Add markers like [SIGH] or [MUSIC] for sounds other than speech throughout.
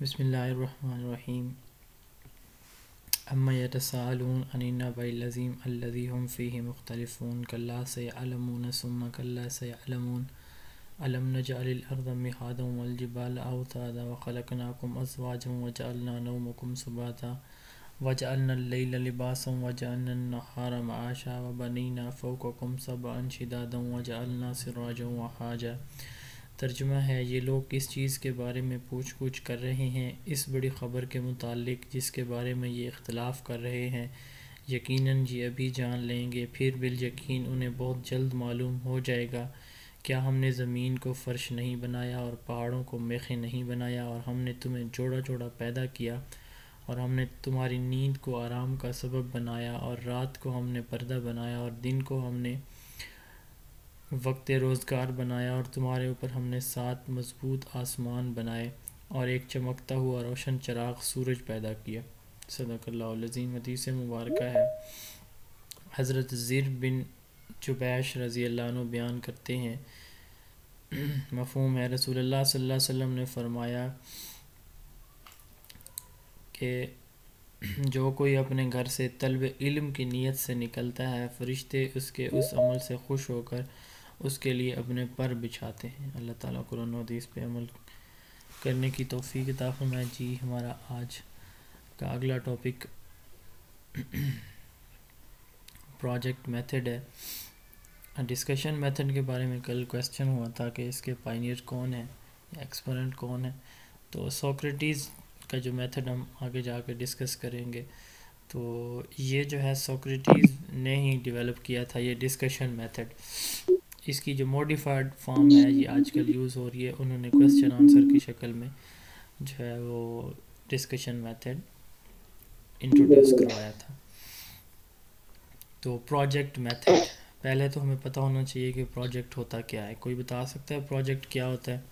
बसमीम अम्मातसालून अनिनाबाज़ीम अल्लम फ़ी मुख्तलफ़ून कल्ला से अलमून सुम कल्ला से अलमून अलम नजालर्दमिहादमजबाल अवतादा वखलकनाकुम अजवाजम वजालना नवमकुम सुबाता वजालबासम वजालनहार आशा व बनीना फ़ोकम सब अनशिदादम वजालना सिराजम हाजा तर्जमा है ये लोग किस चीज़ के बारे में पूछ पूछ कर रहे हैं इस बड़ी ख़बर के मुतालिक जिसके बारे में ये इख्तलाफ कर रहे हैं यकीनन ये अभी जान लेंगे फिर बिल यकीन उन्हें बहुत जल्द मालूम हो जाएगा क्या हमने ज़मीन को फ़र्श नहीं बनाया और पहाड़ों को मेखे नहीं बनाया और हमने तुम्हें जोड़ा जोड़ा पैदा किया और हमने तुम्हारी नींद को आराम का सबब बनाया और रात को हमने पर्दा बनाया और दिन को हमने वक्त रोज़गार बनाया और तुम्हारे ऊपर हमने सात मजबूत आसमान बनाए और एक चमकता हुआ रोशन चराग सूरज पैदा किया सदाकल्लाजीम हदीस मुबारक है हज़रत ज़िर बिन चुबैश रज़ी अल्लाह बयान करते हैं मफहम है रसूल अल्लाह सल्लल्लाहु अलैहि वसल्लम ने फरमाया कि जो कोई अपने घर से तलब इल्म की नीयत से निकलता है फरिश्ते उसके उस अमल से खुश होकर उसके लिए अपने पर बिछाते हैं अल्लाह ताला कुरान हदीस पे अमल करने की तोफ़ी किताब हमारा जी हमारा आज का अगला टॉपिक प्रोजेक्ट मेथड है डिस्कशन मेथड के बारे में कल क्वेश्चन हुआ था कि इसके पाइनियर कौन है एक्सपोनेंट कौन है तो सोक्रेटीज़ का जो मेथड हम आगे जाकर डिस्कस करेंगे तो ये जो है सोक्रेटीज़ ने ही डेवलप किया था ये डिस्कशन मेथड इसकी जो मॉडिफाइड फॉर्म है ये आजकल यूज़ हो रही है उन्होंने क्वेश्चन आंसर की शक्ल में जो है वो डिस्कशन मेथड इंट्रोड्यूस करवाया था तो प्रोजेक्ट मेथड पहले तो हमें पता होना चाहिए कि प्रोजेक्ट होता क्या है कोई बता सकता है प्रोजेक्ट क्या होता है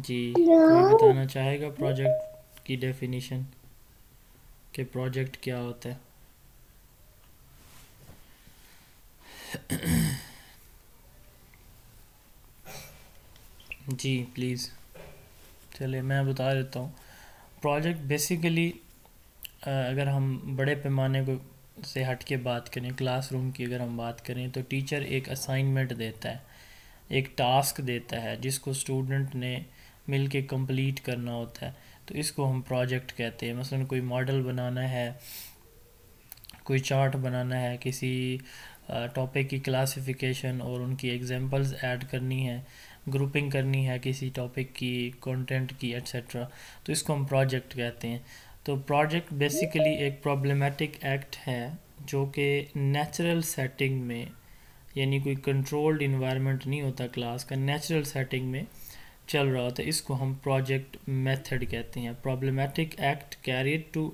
जी कोई बताना चाहेगा प्रोजेक्ट की डेफिनेशन के प्रोजेक्ट क्या होता है जी प्लीज़ चलिए मैं बता देता हूँ प्रोजेक्ट बेसिकली अगर हम बड़े पैमाने को से हट के बात करें क्लासरूम की अगर हम बात करें तो टीचर एक असाइनमेंट देता है एक टास्क देता है जिसको स्टूडेंट ने मिल के कम्प्लीट करना होता है तो इसको हम प्रोजेक्ट कहते हैं मसलन कोई मॉडल बनाना है कोई चार्ट बनाना है किसी टॉपिक की क्लासिफिकेशन और उनकी एग्जांपल्स ऐड करनी है ग्रुपिंग करनी है किसी टॉपिक की कंटेंट की एट्सट्रा तो इसको हम प्रोजेक्ट कहते हैं तो प्रोजेक्ट बेसिकली एक प्रॉब्लमेटिक एक्ट है जो कि नेचुरल सेटिंग में यानी कोई कंट्रोल्ड इन्वायरमेंट नहीं होता क्लास का नेचुरल सेटिंग में चल रहा होता है इसको हम प्रोजेक्ट मेथड कहते हैं problematic act carried to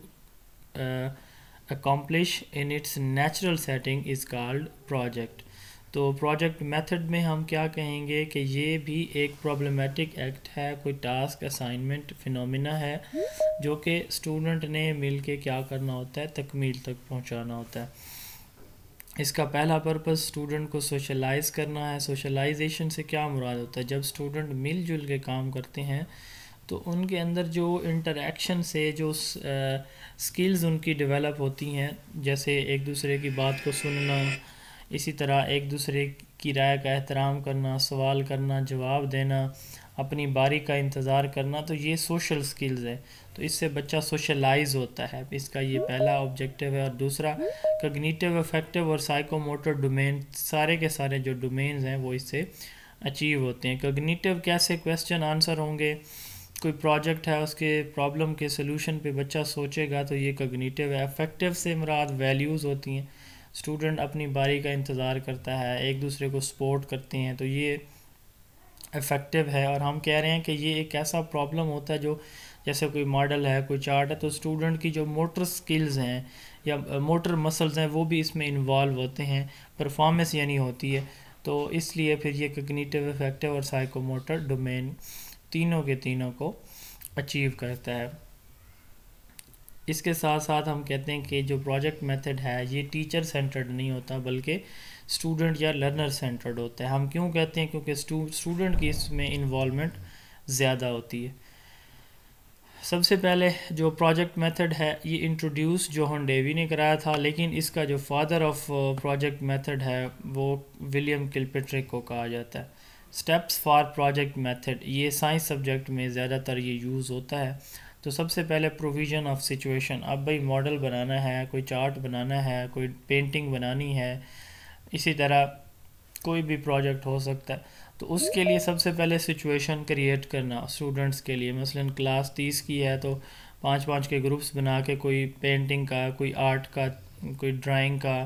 accomplish in its natural setting is called project तो प्रोजेक्ट मेथड में हम क्या कहेंगे कि ये भी एक प्रॉब्लमेटिक एक्ट है कोई टास्क असाइनमेंट फिनोमिना है जो कि स्टूडेंट ने मिल के क्या करना होता है तकमील तक पहुंचाना होता है इसका पहला पर्पस स्टूडेंट को सोशलाइज़ करना है सोशलाइजेशन से क्या मुराद होता है जब स्टूडेंट मिलजुल के काम करते हैं तो उनके अंदर जो इंटरेक्शन से जो स्किल्स उनकी डेवलप होती हैं जैसे एक दूसरे की बात को सुनना इसी तरह एक दूसरे की राय का एहतराम करना सवाल करना जवाब देना अपनी बारी का इंतज़ार करना तो ये सोशल स्किल्स है तो इससे बच्चा सोशलाइज होता है इसका ये पहला ऑब्जेक्टिव है और दूसरा कग्निटिव अफेक्टिव और साइकोमोटर डोमेन सारे के सारे जो डोमेन्स हैं वो इससे अचीव होते हैं कग्निटिव कैसे क्वेश्चन आंसर होंगे कोई प्रोजेक्ट है उसके प्रॉब्लम के सोल्यूशन पे बच्चा सोचेगा तो ये कग्निटिव है अफेक्टिव से मराद वैल्यूज़ होती हैं स्टूडेंट अपनी बारी का इंतज़ार करता है एक दूसरे को सपोर्ट करते हैं तो ये इफ़ेक्टिव है और हम कह रहे हैं कि ये एक ऐसा प्रॉब्लम होता है जो जैसे कोई मॉडल है कोई चार्ट है तो स्टूडेंट की जो मोटर स्किल्स हैं या मोटर मसल्स हैं वो भी इसमें इन्वॉल्व होते हैं परफॉर्मेंस यानी होती है तो इसलिए फिर ये कग्निटिव इफेक्टिव और साइकोमोटर डोमेन तीनों के तीनों को अचीव करता है इसके साथ साथ हम कहते हैं कि जो प्रोजेक्ट मेथड है ये टीचर सेंटर्ड नहीं होता बल्कि स्टूडेंट या लर्नर सेंटर्ड होता है हम क्यों कहते हैं क्योंकि स्टूडेंट की इसमें इन्वॉलमेंट ज़्यादा होती है सबसे पहले जो प्रोजेक्ट मेथड है ये इंट्रोड्यूस जोहन डेवी ने कराया था लेकिन इसका जो फादर ऑफ प्रोजेक्ट मेथड है वो विलियम किलपेट्रिक को कहा जाता है स्टेप्स फॉर प्रोजेक्ट मेथड ये साइंस सब्जेक्ट में ज़्यादातर ये यूज़ होता है तो सबसे पहले प्रोविज़न ऑफ सिचुएशन अब भाई मॉडल बनाना है कोई चार्ट बनाना है कोई पेंटिंग बनानी है इसी तरह कोई भी प्रोजेक्ट हो सकता है तो उसके लिए सबसे पहले सिचुएशन क्रिएट करना स्टूडेंट्स के लिए मसलन क्लास तीस की है तो पाँच पाँच के ग्रुप्स बना के कोई पेंटिंग का कोई आर्ट का कोई ड्राइंग का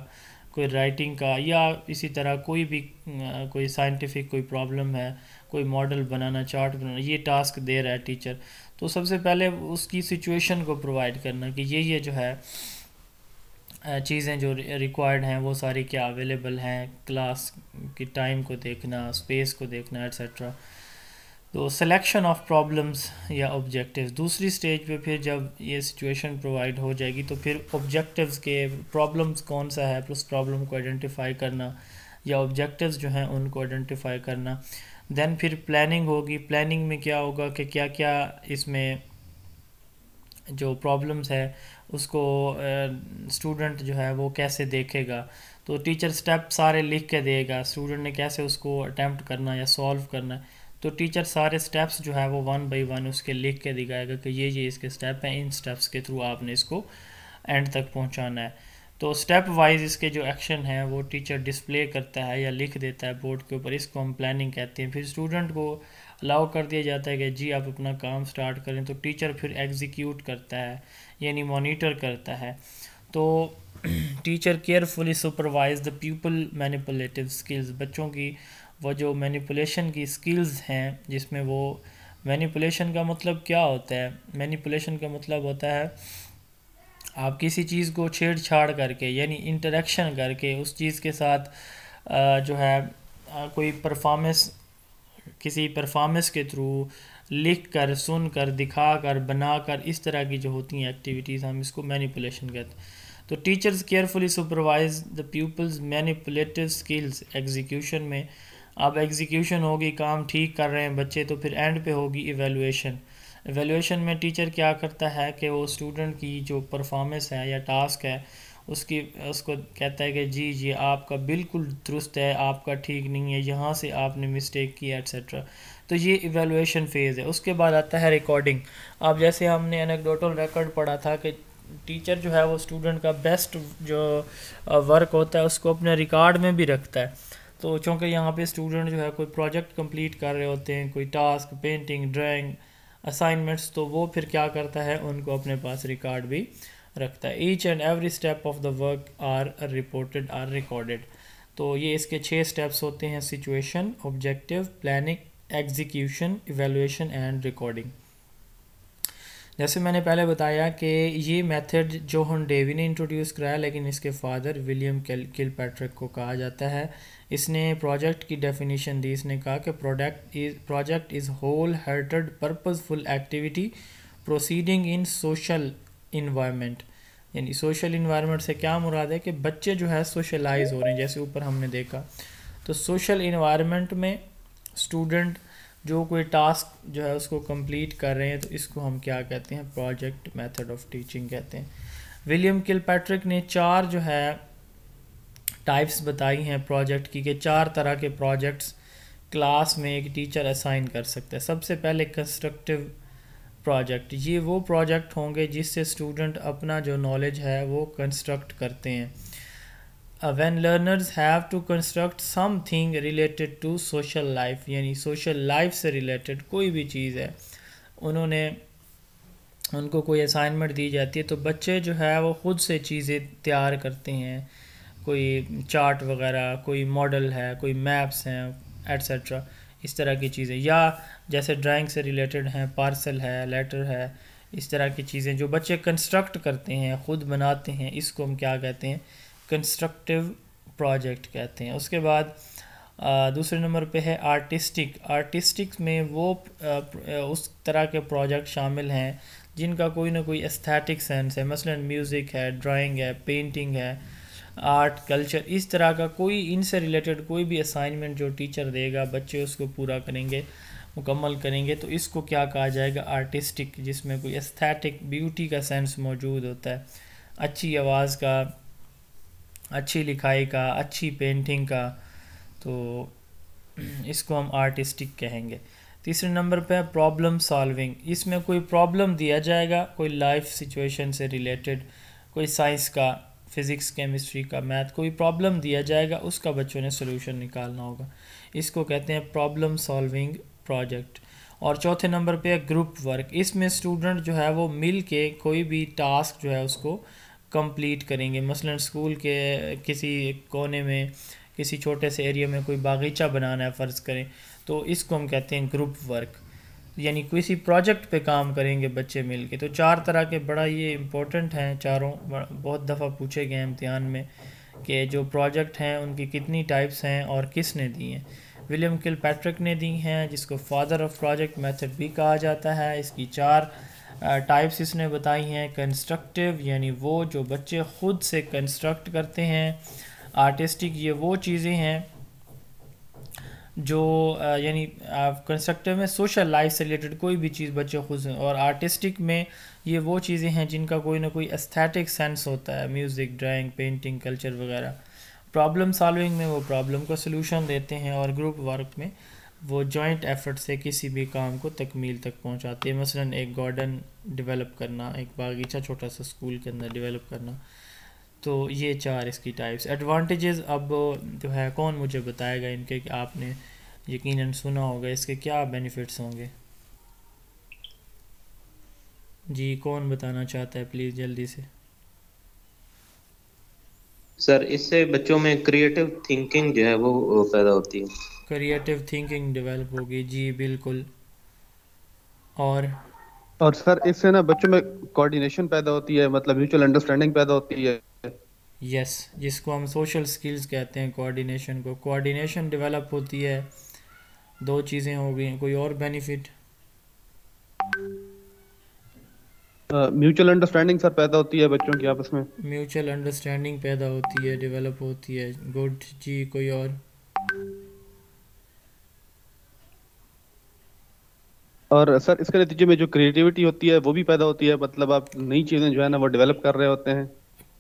कोई राइटिंग का या इसी तरह कोई भी कोई साइंटिफिक कोई प्रॉब्लम है कोई मॉडल बनाना चार्ट बनाना ये टास्क दे रहा है टीचर तो सबसे पहले उसकी सिचुएशन को प्रोवाइड करना कि ये ये जो है चीज़ें जो रिक्वायर्ड हैं वो सारी क्या अवेलेबल हैं क्लास की टाइम को देखना स्पेस को देखना एट्सट्रा तो सिलेक्शन ऑफ प्रॉब्लम्स या ऑब्जेक्टिव्स दूसरी स्टेज पे फिर जब ये सिचुएशन प्रोवाइड हो जाएगी तो फिर ऑब्जेक्टिव्स के प्रॉब्लम्स कौन सा है उस प्रॉब्लम को आइडेंटिफाई करना या ऑब्जेक्टिव्स जो हैं उनको आइडेंटिफाई करना देन फिर प्लानिंग होगी प्लानिंग में क्या होगा कि क्या क्या इसमें जो प्रॉब्लम्स है उसको स्टूडेंट जो है वो कैसे देखेगा तो टीचर स्टेप सारे लिख के देगा स्टूडेंट ने कैसे उसको अटैम्प्ट करना या सॉल्व करना है तो टीचर सारे स्टेप्स जो है वो वन बाई वन उसके लिख के दिखाएगा कि ये ये इसके स्टेप हैं इन स्टेप्स के थ्रू आपने इसको एंड तक पहुंचाना है तो स्टेप वाइज इसके जो एक्शन है वो टीचर डिस्प्ले करता है या लिख देता है बोर्ड के ऊपर इसको हम प्लानिंग कहते हैं फिर स्टूडेंट को अलाउ कर दिया जाता है कि जी आप अपना काम स्टार्ट करें तो टीचर फिर एग्जीक्यूट करता है यानी मॉनिटर करता है तो teacher carefully supervise the people manipulative skills बच्चों की वो जो मैनिपुलेशन की स्किल्स हैं जिसमें वो मैनिपुलेशन का मतलब क्या होता है मैनिपुलेशन का मतलब होता है आप किसी चीज़ को छेड़छाड़ करके यानी इंटरेक्शन करके उस चीज़ के साथ जो है कोई परफॉर्मेंस किसी परफॉर्मेंस के थ्रू लिख कर सुन कर दिखा कर बना कर इस तरह की जो होती हैं एक्टिविटीज़ हम इसको मैनिपुलेशन कहते हैं तो teachers carefully supervise the peoples manipulative skills execution में अब एग्जीक्यूशन होगी काम ठीक कर रहे हैं बच्चे तो फिर एंड पे होगी इवेलुएशन एवेलुएशन में टीचर क्या करता है कि वो स्टूडेंट की जो परफॉर्मेंस है या टास्क है उसकी उसको कहता है कि जी जी आपका बिल्कुल दुरुस्त है आपका ठीक नहीं है यहाँ से आपने मिस्टेक किया एट्सट्रा तो ये इवेलुएशन फेज़ है उसके बाद आता है रिकॉर्डिंग अब जैसे हमने अनेकडोटल रिकॉर्ड पढ़ा था कि टीचर जो है वो स्टूडेंट का बेस्ट जो वर्क होता है उसको अपने रिकॉर्ड में भी रखता है तो चूँकि यहाँ पे स्टूडेंट जो है कोई प्रोजेक्ट कंप्लीट कर रहे होते हैं कोई टास्क पेंटिंग ड्राइंग असाइनमेंट्स तो वो फिर क्या करता है उनको अपने पास रिकॉर्ड भी रखता है each and every step of the work are reported are recorded तो ये इसके छः स्टेप्स होते हैं situation objective planning execution evaluation and recording जैसे मैंने पहले बताया कि ये मेथड जो हम डेवी ने इंट्रोड्यूस कराया लेकिन इसके फादर विलियम किल पैट्रिक को कहा जाता है इसने प्रोजेक्ट की डेफिनेशन दी इसने कहा कि product is project is whole hearted purposeful activity proceeding in social environment यानी सोशल इन्वायरमेंट से क्या मुराद है कि बच्चे जो है सोशलाइज हो रहे हैं जैसे ऊपर हमने देखा तो सोशल इन्वायरमेंट में स्टूडेंट जो कोई टास्क जो है उसको कंप्लीट कर रहे हैं तो इसको हम क्या कहते हैं प्रोजेक्ट मेथड ऑफ टीचिंग कहते हैं विलियम किलपैट्रिक ने चार जो है टाइप्स बताई हैं प्रोजेक्ट की कि चार तरह के प्रोजेक्ट्स क्लास में एक टीचर असाइन कर सकता है सबसे पहले कंस्ट्रक्टिव प्रोजेक्ट ये वो प्रोजेक्ट होंगे जिससे स्टूडेंट अपना जो नॉलेज है वो कंस्ट्रक्ट करते हैं learners have to construct something related to social life यानी सोशल लाइफ से रिलेटेड कोई भी चीज़ है उन्होंने उनको कोई असाइनमेंट दी जाती है तो बच्चे जो है वो ख़ुद से चीज़ें तैयार करते हैं कोई चार्ट वगैरह कोई मॉडल है कोई मैप्स हैं एट्सट्रा इस तरह की चीज़ें या जैसे ड्राइंग से रिलेटेड हैं पार्सल है लेटर है इस तरह की चीज़ें जो बच्चे कंस्ट्रक्ट करते हैं ख़ुद बनाते हैं इसको हम क्या कहते हैं कंस्ट्रक्टिव प्रोजेक्ट कहते हैं उसके बाद दूसरे नंबर पे है आर्टिस्टिक आर्टिस्टिक में वो उस तरह के प्रोजेक्ट शामिल हैं जिनका कोई ना कोई एस्थेटिक सेंस है मसलन म्यूज़िक है ड्राइंग है पेंटिंग है आर्ट कल्चर इस तरह का कोई इनसे रिलेटेड कोई भी असाइनमेंट जो टीचर देगा बच्चे उसको पूरा करेंगे मुकम्मल करेंगे तो इसको क्या कहा जाएगा आर्टिस्टिक जिसमें कोई एस्थेटिक ब्यूटी का सेंस मौजूद होता है अच्छी आवाज़ का अच्छी लिखाई का अच्छी पेंटिंग का तो इसको हम आर्टिस्टिक कहेंगे तीसरे नंबर पे है प्रॉब्लम सॉल्विंग इसमें कोई प्रॉब्लम दिया जाएगा कोई लाइफ सिचुएशन से रिलेटेड कोई साइंस का फिज़िक्स केमिस्ट्री का मैथ कोई प्रॉब्लम दिया जाएगा उसका बच्चों ने सोल्यूशन निकालना होगा इसको कहते हैं प्रॉब्लम सॉल्विंग प्रोजेक्ट और चौथे नंबर पे है ग्रुप वर्क इसमें स्टूडेंट जो है वो मिल के कोई भी टास्क जो है उसको कंप्लीट करेंगे मसलन स्कूल के किसी कोने में किसी छोटे से एरिया में कोई बागीचा बनाना है फ़र्ज़ करें तो इसको हम कहते हैं ग्रुप वर्क यानी किसी प्रोजेक्ट पे काम करेंगे बच्चे मिलके तो चार तरह के बड़ा ये इम्पोर्टेंट हैं चारों बहुत दफ़ा पूछे गए इम्तहान में कि जो प्रोजेक्ट हैं उनकी कितनी टाइप्स हैं और किसने दी हैं विलियम किल पैट्रिक ने दी हैं जिसको फादर ऑफ प्रोजेक्ट मेथड भी कहा जाता है इसकी चार टाइप्स इसने बताई हैं कंस्ट्रक्टिव यानी वो जो बच्चे ख़ुद से कंस्ट्रक्ट करते हैं आर्टिस्टिक ये वो चीज़ें हैं जो यानी कंस्ट्रक्टिव में सोशल लाइफ से रिलेटेड कोई भी चीज़ बच्चे खुश हैं और आर्टिस्टिक में ये वो चीज़ें हैं जिनका कोई ना कोई एस्थेटिक सेंस होता है म्यूज़िक ड्राइंग पेंटिंग कल्चर वगैरह प्रॉब्लम सॉल्विंग में वो प्रॉब्लम को सोल्यूशन देते हैं और ग्रुप वर्क में वो जॉइंट एफर्ट से किसी भी काम को तकमील तक पहुंचाते है मसलन एक गार्डन डेवलप करना एक बागीचा छोटा सा स्कूल के अंदर डेवलप करना तो ये चार इसकी टाइप्स एडवांटेजेस अब जो है कौन मुझे बताएगा इनके कि आपने यकीनन सुना होगा इसके क्या बेनिफिट्स होंगे जी कौन बताना चाहता है प्लीज़ जल्दी से सर इससे बच्चों में क्रिएटिव थिंकिंग जो है वो पैदा होती है क्रिएटिव थिंकिंग डेवलप होगी जी बिल्कुल और और सर इससे ना बच्चों में कोऑर्डिनेशन पैदा होती है मतलब म्यूचुअल अंडरस्टैंडिंग पैदा होती है यस yes, जिसको हम सोशल स्किल्स कहते हैं कोऑर्डिनेशन को कोऑर्डिनेशन डेवलप होती है दो चीज़ें हो गई कोई और बेनिफिट म्यूचुअल अंडरस्टैंडिंग सर पैदा होती है बच्चों की आपस में म्यूचुअल अंडरस्टैंडिंग पैदा होती है डेवलप होती है गुड जी कोई और और सर इसके नतीजे में जो क्रिएटिविटी होती है वो भी पैदा होती है मतलब आप नई चीज़ें जो है ना वो डेवलप कर रहे होते हैं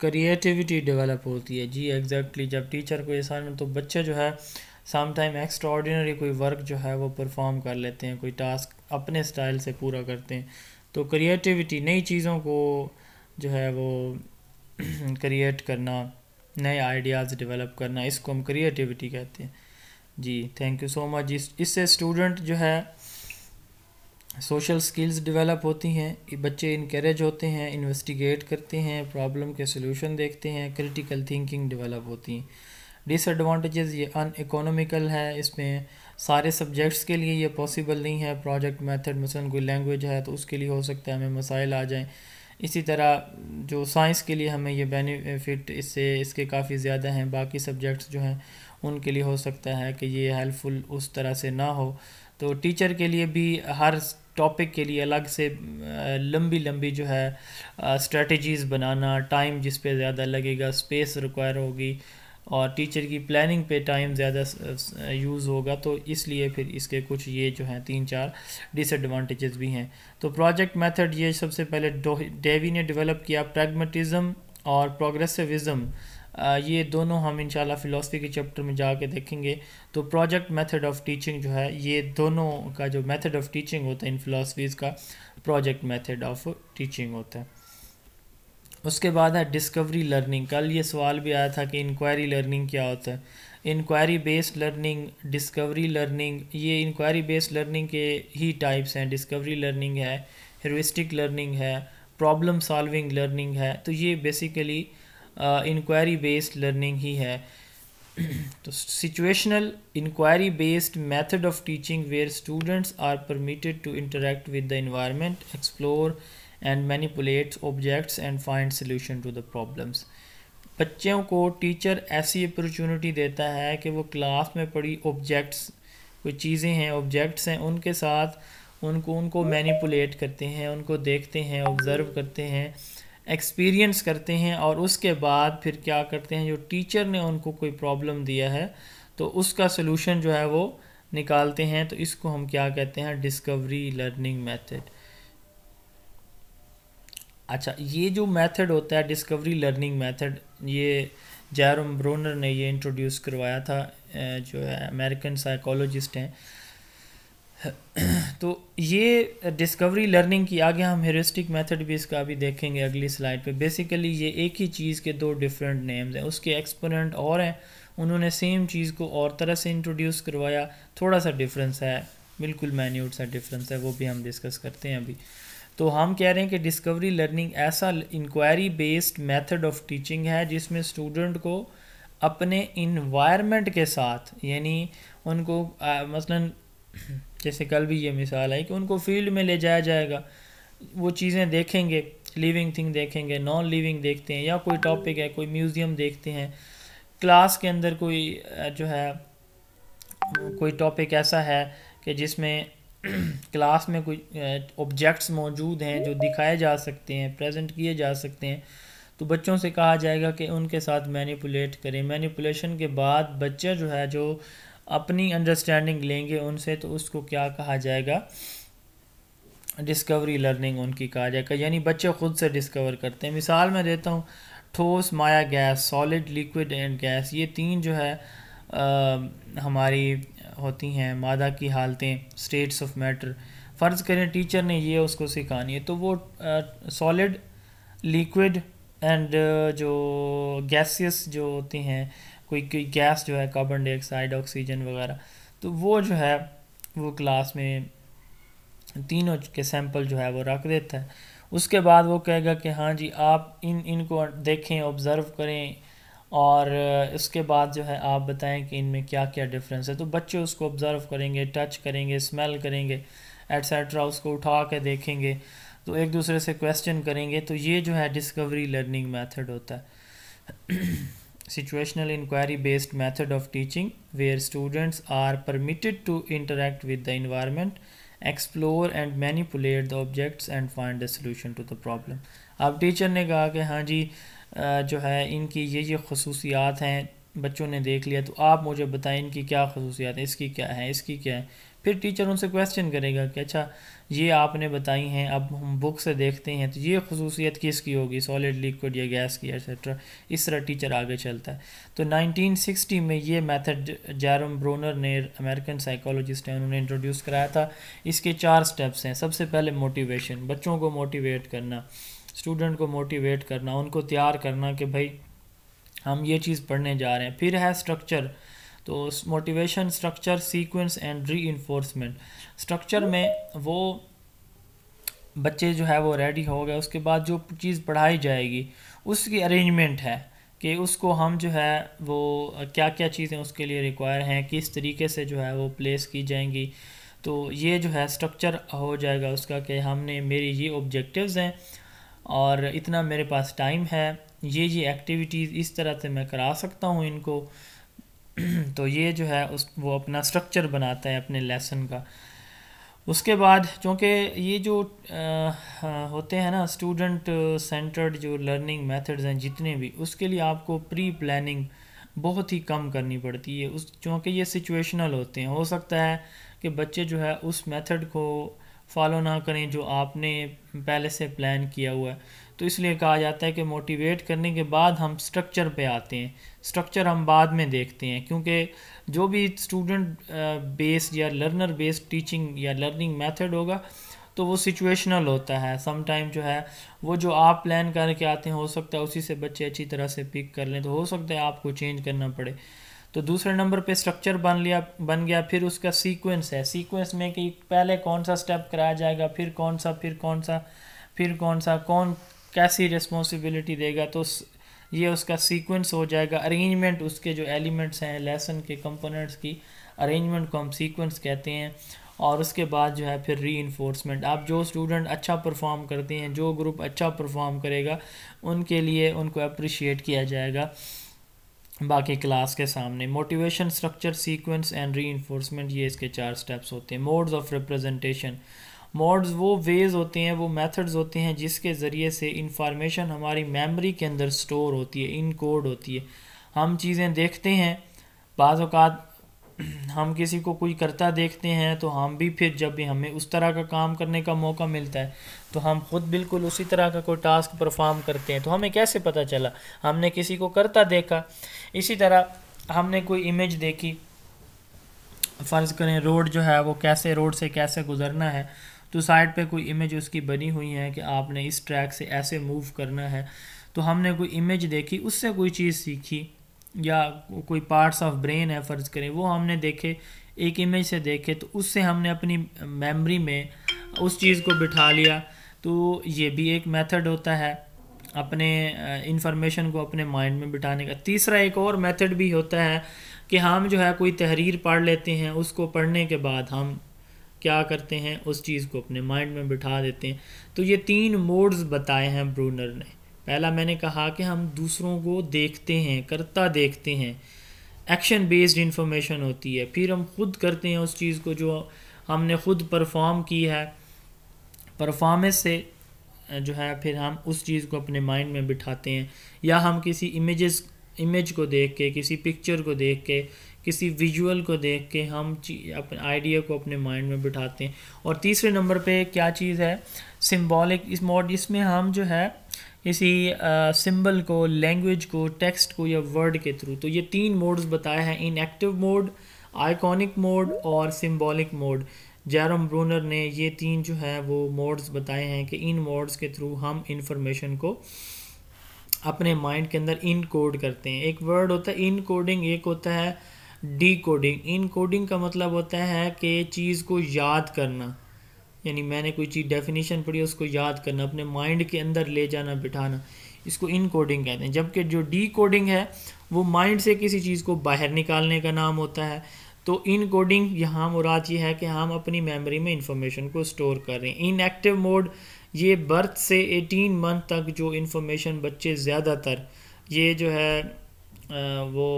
क्रिएटिविटी डेवलप होती है जी एग्जैक्टली exactly. जब टीचर को ये तो बच्चे जो है समटाइम एक्स्ट्रा ऑर्डिनरी कोई वर्क जो है वो परफॉर्म कर लेते हैं कोई टास्क अपने स्टाइल से पूरा करते हैं तो क्रिएटिविटी नई चीज़ों को जो है वो क्रिएट [CLEARS THROAT] करना नए आइडियाज़ डेवलप करना इसको हम क्रिएटिविटी कहते हैं जी थैंक यू सो मच इससे स्टूडेंट जो है सोशल स्किल्स डेवलप होती हैं बच्चे इनक्रेज होते हैं इन्वेस्टिगेट करते हैं प्रॉब्लम के सोल्यूशन देखते हैं क्रिटिकल थिंकिंग डेवलप होती हैं डिसएडवांटेजेस ये अन इकोनॉमिकल है इसमें सारे सब्जेक्ट्स के लिए ये पॉसिबल नहीं है प्रोजेक्ट मेथड मसलन कोई लैंग्वेज है तो उसके लिए हो सकता है हमें मसाइल आ जाएँ इसी तरह जो साइंस के लिए हमें ये बेनिफिट इससे इसके काफ़ी ज़्यादा हैं बाकी सब्जेक्ट्स जो हैं उनके लिए हो सकता है कि ये हेल्पफुल उस तरह से ना हो तो टीचर के लिए भी हर टॉपिक के लिए अलग से लंबी लंबी जो है स्ट्रेटजीज़ बनाना टाइम जिस पे ज़्यादा लगेगा स्पेस रिक्वायर होगी और टीचर की प्लानिंग पे टाइम ज़्यादा यूज़ होगा तो इसलिए फिर इसके कुछ ये जो हैं तीन चार डिसएडवांटेजेस भी हैं तो प्रोजेक्ट मेथड ये सबसे पहले डेवी ने डेवलप किया प्रेगमेटिज़म और प्रोग्रेसिविज़म ये दोनों हम इंशाल्लाह फ़िलासफ़ी के चैप्टर में जाके देखेंगे तो प्रोजेक्ट मेथड ऑफ़ टीचिंग जो है ये दोनों का जो मेथड ऑफ़ टीचिंग होता है इन फ़िलासफ़ीज़ का प्रोजेक्ट मेथड ऑफ़ टीचिंग होता है उसके बाद है डिस्कवरी लर्निंग कल ये सवाल भी आया था कि इंक्वायरी लर्निंग क्या होता है inquiry based learning discovery learning ये इंक्वायरी बेस्ड लर्निंग के ही टाइप्स हैं डिस्कवरी लर्निंग है हेरोस्टिक लर्निंग है प्रॉब्लम सॉल्विंग लर्निंग है तो ये बेसिकली इंक्वायरी बेस्ड लर्निंग ही है तो situational inquiry based method of teaching where students are permitted to interact with the environment explore and manipulate objects and find solution to the problems बच्चों को teacher ऐसी opportunity देता है कि वो क्लास में पढ़ी ऑब्जेक्ट्स कोई चीज़ें हैं ऑब्जेक्ट्स हैं उनके साथ उनको उनको मैनिपुलेट करते हैं उनको देखते हैं ऑब्ज़र्व करते हैं एक्सपीरियंस करते हैं और उसके बाद फिर क्या करते हैं जो टीचर ने उनको कोई प्रॉब्लम दिया है तो उसका सोल्यूशन जो है वो निकालते हैं तो इसको हम क्या कहते हैं डिस्कवरी लर्निंग मेथड अच्छा ये जो मेथड होता है डिस्कवरी लर्निंग मेथड ये जैरम ब्रोनर ने ये इंट्रोड्यूस करवाया था जो है अमेरिकन साइकोलॉजिस्ट हैं [CLEARS THROAT] तो ये डिस्कवरी लर्निंग की आगे हम हेरिस्टिक मेथड भी इसका अभी देखेंगे अगली स्लाइड पे बेसिकली ये एक ही चीज़ के दो डिफरेंट नेम्स हैं उसके एक्सपोनेंट और हैं उन्होंने सेम चीज़ को और तरह से इंट्रोड्यूस करवाया थोड़ा सा डिफरेंस है बिल्कुल मैन्यूट सा डिफरेंस है वो भी हम डिस्कस करते हैं अभी तो हम कह रहे हैं कि डिस्कवरी लर्निंग ऐसा inquiry based method of teaching है जिसमें स्टूडेंट को अपने इन्वायरमेंट के साथ यानी उनको आ, मसलन जैसे कल भी ये मिसाल आई कि उनको फील्ड में ले जाया जाएगा वो चीज़ें देखेंगे लिविंग थिंग देखेंगे नॉन लिविंग देखते हैं या कोई टॉपिक है कोई म्यूज़ियम देखते हैं क्लास के अंदर कोई जो है कोई टॉपिक ऐसा है कि जिसमें क्लास [CLEARS THROAT] में कोई ऑब्जेक्ट्स मौजूद हैं जो दिखाए जा सकते हैं प्रेजेंट किए जा सकते हैं तो बच्चों से कहा जाएगा कि उनके साथ मैनिपुलेट करें मैनिपुलेशन के बाद बच्चा जो है जो अपनी अंडरस्टैंडिंग लेंगे उनसे तो उसको क्या कहा जाएगा डिस्कवरी लर्निंग उनकी कहा जाएगा यानी बच्चे खुद से डिस्कवर करते हैं मिसाल मैं देता हूँ ठोस माया gas solid liquid and gas ये तीन जो है आ, हमारी होती हैं मादा की हालतें स्टेट्स ऑफ मैटर फ़र्ज़ करें टीचर ने ये उसको सिखानी है तो वो सॉलिड लिक्विड एंड जो गैसियस जो होती हैं कोई कोई गैस जो है कार्बन डाइऑक्साइड ऑक्सीजन वगैरह तो वो जो है वो क्लास में तीनों के सैंपल जो है वो रख देता है उसके बाद वो कहेगा कि हाँ जी आप इन इनको देखें ऑब्ज़र्व करें और उसके बाद जो है आप बताएं कि इनमें क्या क्या डिफरेंस है तो बच्चे उसको ऑब्ज़र्व करेंगे टच करेंगे स्मेल करेंगे एट्सट्रा उसको उठा के देखेंगे तो एक दूसरे से क्वेश्चन करेंगे तो ये जो है डिस्कवरी लर्निंग मेथड होता है situational inquiry based method of teaching where students are permitted to interact with the environment explore and manipulate the objects and find the solution to the problem अब teacher ने कहा कि हाँ जी जो है इनकी ये ये खसूसियात हैं बच्चों ने देख लिया तो आप मुझे बताएं इनकी क्या खसूसियात है इसकी क्या है इसकी क्या है फिर टीचर उनसे क्वेश्चन करेगा कि अच्छा ये आपने बताई हैं अब हम बुक से देखते हैं तो ये खसूसियत किसकी होगी सॉलिड लिक्विड या गैस की एक्सेट्रा इस तरह टीचर आगे चलता है तो 1960 में ये मेथड जैरम ब्रोनर ने अमेरिकन साइकोलॉजिस्ट हैं उन्होंने इंट्रोड्यूस कराया था इसके चार स्टेप्स हैं सबसे पहले मोटिवेशन बच्चों को मोटिवेट करना स्टूडेंट को मोटिवेट करना उनको तैयार करना कि भाई हम ये चीज़ पढ़ने जा रहे हैं फिर है स्ट्रक्चर तो motivation structure sequence and restructure में वो बच्चे जो है वो रेडी हो गए उसके बाद जो चीज़ पढ़ाई जाएगी उसकी अरेंजमेंट है कि उसको हम जो है वो क्या क्या चीज़ें उसके लिए रिक्वायर हैं किस तरीके से जो है वो प्लेस की जाएंगी तो ये जो है स्ट्रक्चर हो जाएगा उसका कि हमने मेरी ये ऑब्जेक्टिव्स हैं और इतना मेरे पास टाइम है ये ये एक्टिविटीज़ इस तरह से मैं करा सकता हूँ इनको [CLEARS THROAT] तो ये जो है उस वो अपना स्ट्रक्चर बनाता है अपने लेसन का उसके बाद चूँकि ये जो आ, होते हैं ना स्टूडेंट सेंटर्ड जो लर्निंग मेथड्स हैं जितने भी उसके लिए आपको प्री प्लानिंग बहुत ही कम करनी पड़ती है उस चूँकि ये सिचुएशनल होते हैं हो सकता है कि बच्चे जो है उस मेथड को फॉलो ना करें जो आपने पहले से प्लान किया हुआ है तो इसलिए कहा जाता है कि मोटिवेट करने के बाद हम स्ट्रक्चर पे आते हैं स्ट्रक्चर हम बाद में देखते हैं क्योंकि जो भी स्टूडेंट बेस्ड uh, या लर्नर बेस्ड टीचिंग या लर्निंग मेथड होगा तो वो सिचुएशनल होता है समटाइम जो है वो जो आप प्लान करके आते हैं हो सकता है उसी से बच्चे अच्छी तरह से पिक कर लें तो हो सकता है आपको चेंज करना पड़े तो दूसरे नंबर पे स्ट्रक्चर बन लिया बन गया फिर उसका सीक्वेंस है सीक्वेंस में कि पहले कौन सा स्टेप कराया जाएगा फिर कौन सा फिर कौन सा फिर कौन सा कौन कैसी रिस्पॉन्सिबिलिटी देगा तो ये उसका सीक्वेंस हो जाएगा अरेंजमेंट उसके जो एलिमेंट्स हैं लेसन के कंपोनेंट्स की अरेंजमेंट को हम सीक्वेंस कहते हैं और उसके बाद जो है फिर री इन्फोर्समेंट आप जो स्टूडेंट अच्छा परफॉर्म करते हैं जो ग्रुप अच्छा परफॉर्म करेगा उनके लिए उनको अप्रिशिएट किया जाएगा बाकी क्लास के सामने मोटिवेशन स्ट्रक्चर सीक्वेंस एंड री ये इसके चार स्टेप्स होते हैं मोड्स ऑफ रिप्रेजेंटेशन मॉड्स वो वेज़ होते हैं वो मेथड्स होते हैं जिसके ज़रिए से इंफॉर्मेशन हमारी मेमोरी के अंदर स्टोर होती है इन कोड होती है हम चीज़ें देखते हैं बाज़ात [CLEARS THROAT] हम किसी को कोई करता देखते हैं तो हम भी फिर जब भी हमें उस तरह का काम करने का मौका मिलता है तो हम ख़ुद बिल्कुल उसी तरह का कोई टास्क परफॉर्म करते हैं तो हमें कैसे पता चला हमने किसी को करता देखा इसी तरह हमने कोई इमेज देखी फ़र्ज़ करें रोड जो है वो कैसे रोड से कैसे गुज़रना है तो साइड पे कोई इमेज उसकी बनी हुई है कि आपने इस ट्रैक से ऐसे मूव करना है तो हमने कोई इमेज देखी उससे कोई चीज़ सीखी या कोई पार्ट्स ऑफ ब्रेन है फ़र्ज़ करें वो हमने देखे एक इमेज से देखे तो उससे हमने अपनी मेमोरी में उस चीज़ को बिठा लिया तो ये भी एक मेथड होता है अपने इंफॉर्मेशन को अपने माइंड में बिठाने का तीसरा एक और मेथड भी होता है कि हम जो है कोई तहरीर पढ़ लेते हैं उसको पढ़ने के बाद हम क्या करते हैं उस चीज़ को अपने माइंड में बिठा देते हैं तो ये तीन मोड्स बताए हैं ब्रूनर ने पहला मैंने कहा कि हम दूसरों को देखते हैं करता देखते हैं एक्शन बेस्ड इंफॉर्मेशन होती है फिर हम खुद करते हैं उस चीज़ को जो हमने खुद परफॉर्म की है परफॉर्मेंस से जो है फिर हम उस चीज़ को अपने माइंड में बिठाते हैं या हम किसी इमेजेस इमेज को देख के किसी पिक्चर को देख के किसी विजुअल को देख के हम अपने आइडिया को अपने माइंड में बिठाते हैं और तीसरे नंबर पे क्या चीज़ है सिम्बॉलिक इस मॉड इसमें हम जो है किसी सिंबल को लैंग्वेज को टेक्स्ट को या वर्ड के थ्रू तो ये तीन मोड्स बताए हैं enactive mode iconic mode और सिंबॉलिक मोड जैरम ब्रूनर ने ये तीन जो है वो मोड्स बताए हैं कि इन मोड्स के थ्रू हम इंफॉर्मेशन को अपने माइंड के अंदर इनकोड करते हैं एक वर्ड होता है इनकोडिंग एक होता है डी कोडिंग इन कोडिंग का मतलब होता है कि चीज़ को याद करना यानी मैंने कोई चीज़ डेफिनेशन पढ़ी उसको याद करना अपने माइंड के अंदर ले जाना बिठाना इसको इन कोडिंग कहते हैं जबकि जो डी कोडिंग है वो माइंड से किसी चीज़ को बाहर निकालने का नाम होता है तो इन कोडिंग यहाँ मुराद ये है कि हम अपनी मेमोरी में इंफॉर्मेशन को स्टोर कर रहे हैं इन एक्टिव मोड ये बर्थ से 18 मंथ तक जो इन्फॉर्मेशन बच्चे ज़्यादातर ये जो है वो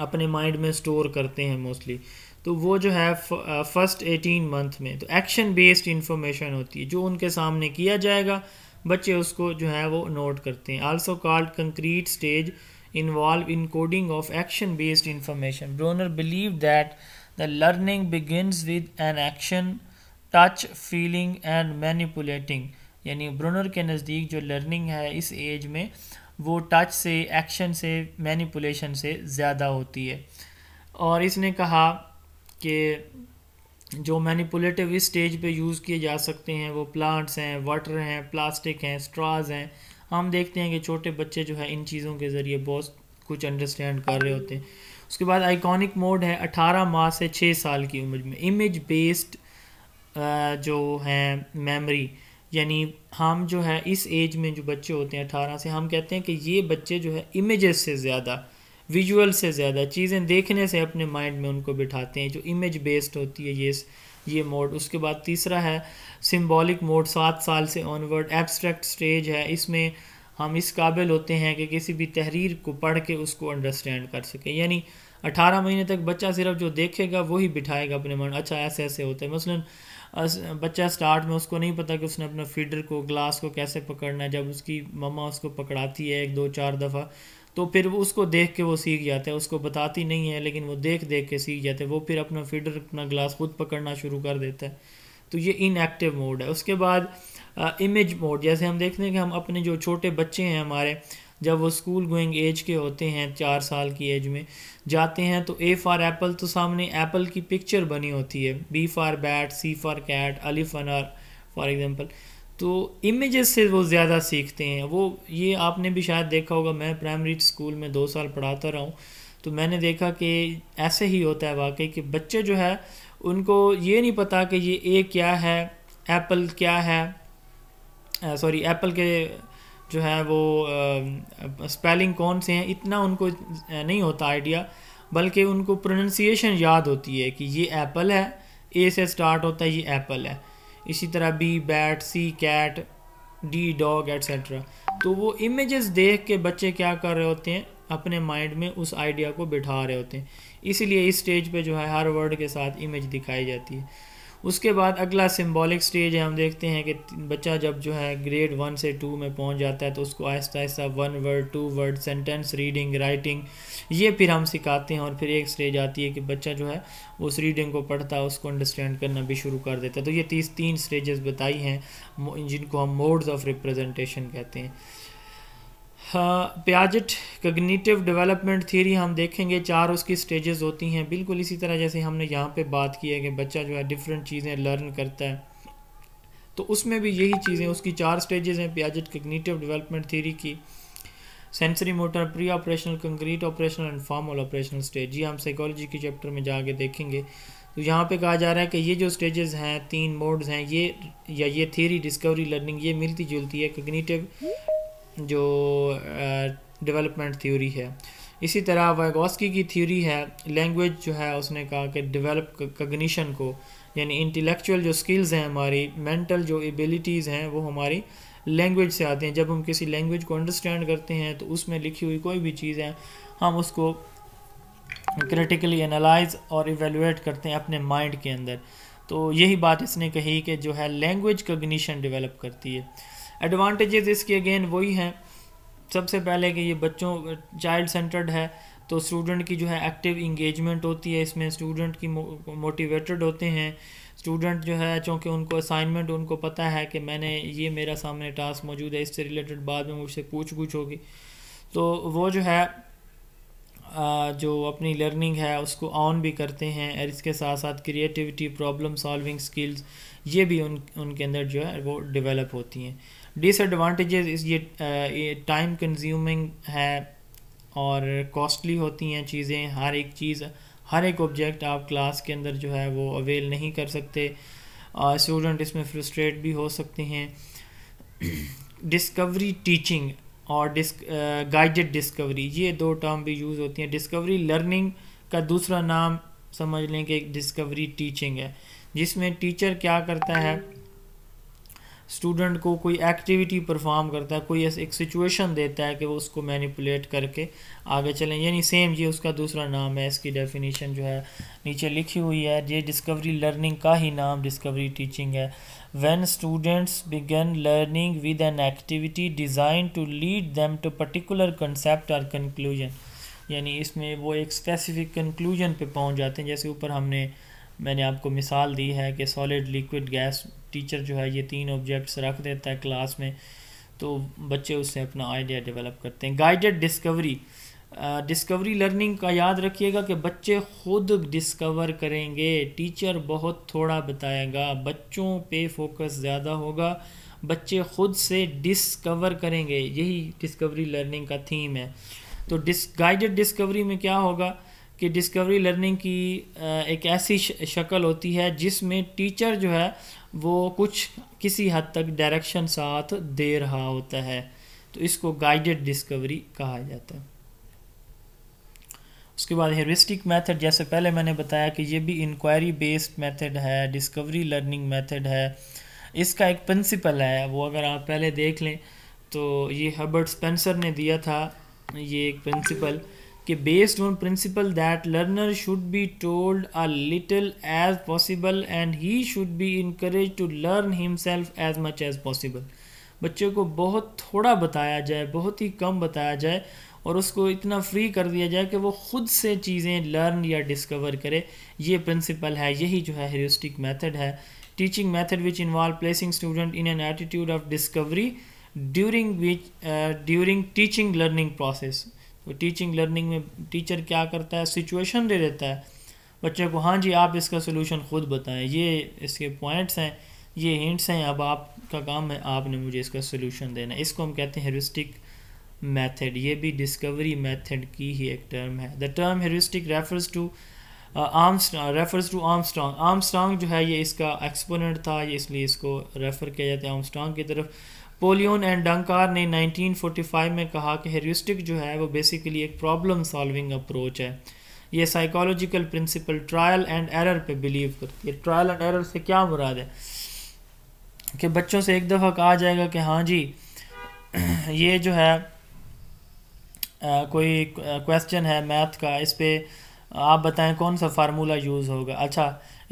अपने माइंड में स्टोर करते हैं मोस्टली तो वो जो है फर्स्ट एटीन मंथ में तो एक्शन बेस्ड इंफॉर्मेशन होती है जो उनके सामने किया जाएगा बच्चे उसको जो है वो नोट करते हैं also called concrete stage involve encoding of action based information Bruner believe that the learning begins with an action touch feeling and manipulating यानी ब्रोनर के नज़दीक जो लर्निंग है इस एज में वो टच से एक्शन से मैनिपुलेशन से ज़्यादा होती है और इसने कहा कि जो मैनिपुलेटिव इस स्टेज पे यूज़ किए जा सकते हैं वो प्लांट्स हैं वाटर हैं प्लास्टिक हैं स्ट्रॉज हैं हम देखते हैं कि छोटे बच्चे जो है इन चीज़ों के ज़रिए बहुत कुछ अंडरस्टैंड कर रहे होते हैं उसके बाद आइकॉनिक मोड है 18 माह से 6 साल की उम्र में इमेज बेस्ड जो हैं मेमोरी यानी हम जो है इस एज में जो बच्चे होते हैं अठारह से हम कहते हैं कि ये बच्चे जो है इमेजेस से ज़्यादा विजुअल से ज़्यादा चीज़ें देखने से अपने माइंड में उनको बिठाते हैं जो इमेज बेस्ड होती है ये ये मोड उसके बाद तीसरा है सिम्बॉलिक मोड सात साल से ऑनवर्ड एब्स्ट्रैक्ट स्टेज है इसमें हम इस काबिल होते हैं कि किसी भी तहरीर को पढ़ के उसको अंडरस्टैंड कर सकें यानी अठारह महीने तक बच्चा सिर्फ जो देखेगा वही बिठाएगा अपने मन अच्छा ऐसे ऐसे होते हैं मसलन बच्चा स्टार्ट में उसको नहीं पता कि उसने अपना फीडर को ग्लास को कैसे पकड़ना है जब उसकी ममा उसको पकड़ाती है एक दो चार दफ़ा तो फिर वो उसको देख के वो सीख जाता है उसको बताती नहीं है लेकिन वो देख देख के सीख जाता है वो फिर अपना फीडर अपना ग्लास खुद पकड़ना शुरू कर देता है तो ये इनएक्टिव मोड है उसके बाद इमेज मोड जैसे हम देखते हैं कि हम अपने जो छोटे बच्चे हैं हमारे जब वो स्कूल गोइंग एज के होते हैं चार साल की एज में जाते हैं तो ए फॉर एप्पल तो सामने एप्पल की पिक्चर बनी होती है B for bat C for cat अली अनार फॉर एग्ज़ाम्पल तो इमेजेस से वो ज़्यादा सीखते हैं वो ये आपने भी शायद देखा होगा मैं प्राइमरी स्कूल में दो साल पढ़ाता रहा हूँ तो मैंने देखा कि ऐसे ही होता है वाकई कि बच्चे जो है उनको ये नहीं पता कि ये ए क्या है एप्पल क्या है सॉरी एप्पल के जो है वो स्पेलिंग कौन से हैं इतना उनको नहीं होता आइडिया बल्कि उनको प्रोनंसिएशन याद होती है कि ये एप्पल है ए से स्टार्ट होता है ये एप्पल है इसी तरह B bat C cat D dog etcetera तो वो इमेजेस देख के बच्चे क्या कर रहे होते हैं अपने माइंड में उस आइडिया को बिठा रहे होते हैं इसीलिए इस स्टेज पे जो है हर वर्ड के साथ इमेज दिखाई जाती है उसके बाद अगला सिम्बॉलिक स्टेज है हम देखते हैं कि बच्चा जब जो है ग्रेड वन से टू में पहुंच जाता है तो उसको आहिस्ता आहिस्ता one word two word sentence reading writing ये फिर हम सिखाते हैं और फिर एक स्टेज आती है कि बच्चा जो है उस रीडिंग को पढ़ता है उसको अंडरस्टैंड करना भी शुरू कर देता है तो ये तीस तीन स्टेजेस बताई हैं जिनको हम मोड्स ऑफ रिप्रेजेंटेशन कहते हैं प्याजट कग्निटिव डेवलपमेंट थियरी हम देखेंगे चार उसकी स्टेजेस होती हैं बिल्कुल इसी तरह जैसे हमने यहाँ पे बात की है कि बच्चा जो है डिफरेंट चीज़ें लर्न करता है तो उसमें भी यही चीज़ें उसकी चार स्टेजेस हैं प्याजट कग्निटिव डेवलपमेंट थियरी की sensory motor pre operational concrete operational and formal operational stage ये हम साइकोलॉजी के चैप्टर में जाके देखेंगे तो यहाँ पे कहा जा रहा है कि ये जो स्टेजेस हैं तीन मोड्स हैं ये या ये थ्योरी डिस्कवरी लर्निंग ये मिलती जुलती है कग्निटिव जो डेवलपमेंट थ्योरी है इसी तरह वाइगोस्की की थ्योरी है लैंग्वेज जो है उसने कहा कि डेवलप कग्निशन को यानी इंटेलेक्चुअल जो स्किल्स हैं हमारी मेंटल जो एबिलिटीज़ हैं वो हमारी लैंग्वेज से आते हैं जब हम किसी लैंग्वेज को अंडरस्टैंड करते हैं तो उसमें लिखी हुई कोई भी चीज़ है हम उसको क्रिटिकली एनालाइज और इवेलुएट करते हैं अपने माइंड के अंदर तो यही बात इसने कही कि जो है लैंग्वेज कग्निशन डेवलप करती है एडवांटेजेस इसके अगेन वही हैं सबसे पहले कि ये बच्चों चाइल्ड सेंटर्ड है तो स्टूडेंट की जो है एक्टिव इंगेजमेंट होती है इसमें स्टूडेंट की मोटिवेटेड होते हैं स्टूडेंट जो है चूँकि उनको असाइनमेंट उनको पता है कि मैंने ये मेरा सामने टास्क मौजूद है इससे रिलेटेड बाद में मुझसे पूछ गुछ होगी तो वो जो है जो अपनी लर्निंग है उसको ऑन भी करते हैं और इसके साथ साथ क्रिएटिविटी प्रॉब्लम सॉल्विंग स्किल्स ये भी उन उनके अंदर जो है वो डेवलप होती हैं डिसएडवांटेजेस इस ये टाइम कंज्यूमिंग है और कॉस्टली होती हैं चीज़ें हर एक चीज़ हर एक ऑब्जेक्ट आप क्लास के अंदर जो है वो अवेल नहीं कर सकते स्टूडेंट इसमें फ्रस्ट्रेट भी हो सकते हैं डिस्कवरी टीचिंग और डिस्क गाइडेड डिस्कवरी ये दो टर्म भी यूज़ होती हैं डिस्कवरी लर्निंग का दूसरा नाम समझ लें कि डिस्कवरी टीचिंग है जिसमें टीचर क्या करता है स्टूडेंट को कोई एक्टिविटी परफॉर्म करता है कोई एक सिचुएशन देता है कि वो उसको मैनिपुलेट करके आगे चलें यानी सेम ये उसका दूसरा नाम है इसकी डेफिनेशन जो है नीचे लिखी हुई है ये डिस्कवरी लर्निंग का ही नाम डिस्कवरी टीचिंग है when students begin learning with an activity design to lead them to particular concept और कंक्लूजन यानी इसमें वो एक स्पेसिफिक कंक्लूजन पर पहुँच जाते हैं जैसे ऊपर हमने मैंने आपको मिसाल दी है कि सॉलिड लिक्विड गैस टीचर जो है ये तीन ऑब्जेक्ट्स रख देता है क्लास में तो बच्चे उससे अपना आइडिया डेवलप करते हैं गाइडेड डिस्कवरी डिस्कवरी लर्निंग का याद रखिएगा कि बच्चे खुद डिस्कवर करेंगे टीचर बहुत थोड़ा बताएगा बच्चों पे फोकस ज़्यादा होगा बच्चे खुद से डिस्कवर करेंगे यही डिस्कवरी लर्निंग का थीम है तो डिस गाइडेड डिस्कवरी में क्या होगा कि डिस्कवरी लर्निंग की एक ऐसी शक्ल होती है जिसमें टीचर जो है वो कुछ किसी हद तक डायरेक्शन साथ दे रहा होता है तो इसको गाइडेड डिस्कवरी कहा जाता है उसके बाद हेरिस्टिक मेथड जैसे पहले मैंने बताया कि ये भी इंक्वायरी बेस्ड मेथड है डिस्कवरी लर्निंग मेथड है इसका एक प्रिंसिपल है वो अगर आप पहले देख लें तो ये हर्बर्ट स्पेंसर ने दिया था ये एक प्रिंसिपल कि based on principle that learner should be told a little as possible and he should be encourage to learn himself as much as possible बच्चे को बहुत थोड़ा बताया जाए बहुत ही कम बताया जाए और उसको इतना फ्री कर दिया जाए कि वो खुद से चीज़ें लर्न या डिस्कवर करे ये प्रिंसिपल है यही जो है हेरिस्टिक मेथड है teaching method which involve placing student in an attitude of discovery during which during teaching learning process वो टीचिंग लर्निंग में टीचर क्या करता है सिचुएशन दे देता है बच्चे को हाँ जी आप इसका सोल्यूशन खुद बताएं ये इसके पॉइंट्स हैं ये हिंट्स हैं अब आपका काम है आपने मुझे इसका सोल्यूशन देना इसको हम कहते हैं हेरिस्टिक मेथड ये भी डिस्कवरी मेथड की ही एक टर्म है the term heuristic refers to arms refers to arm strong Armstrong जो है ये इसका एक्सपोनेंट था ये इसलिए इसको रेफ़र किया जाता है स्ट्रॉन्ग की तरफ पोलियन एंड डंकार ने 1945 में कहा कि हेरिस्टिक जो है वो बेसिकली एक प्रॉब्लम सॉल्विंग अप्रोच है ये psychological principle trial and error पे बिलीव करती है ट्रायल एंड एरर से क्या मुराद है कि बच्चों से एक दफ़ा कहा जाएगा कि हाँ जी [CLEARS THROAT] ये जो है आ, कोई क्वेश्चन है मैथ का इस पर आप बताएं कौन सा फार्मूला यूज़ होगा अच्छा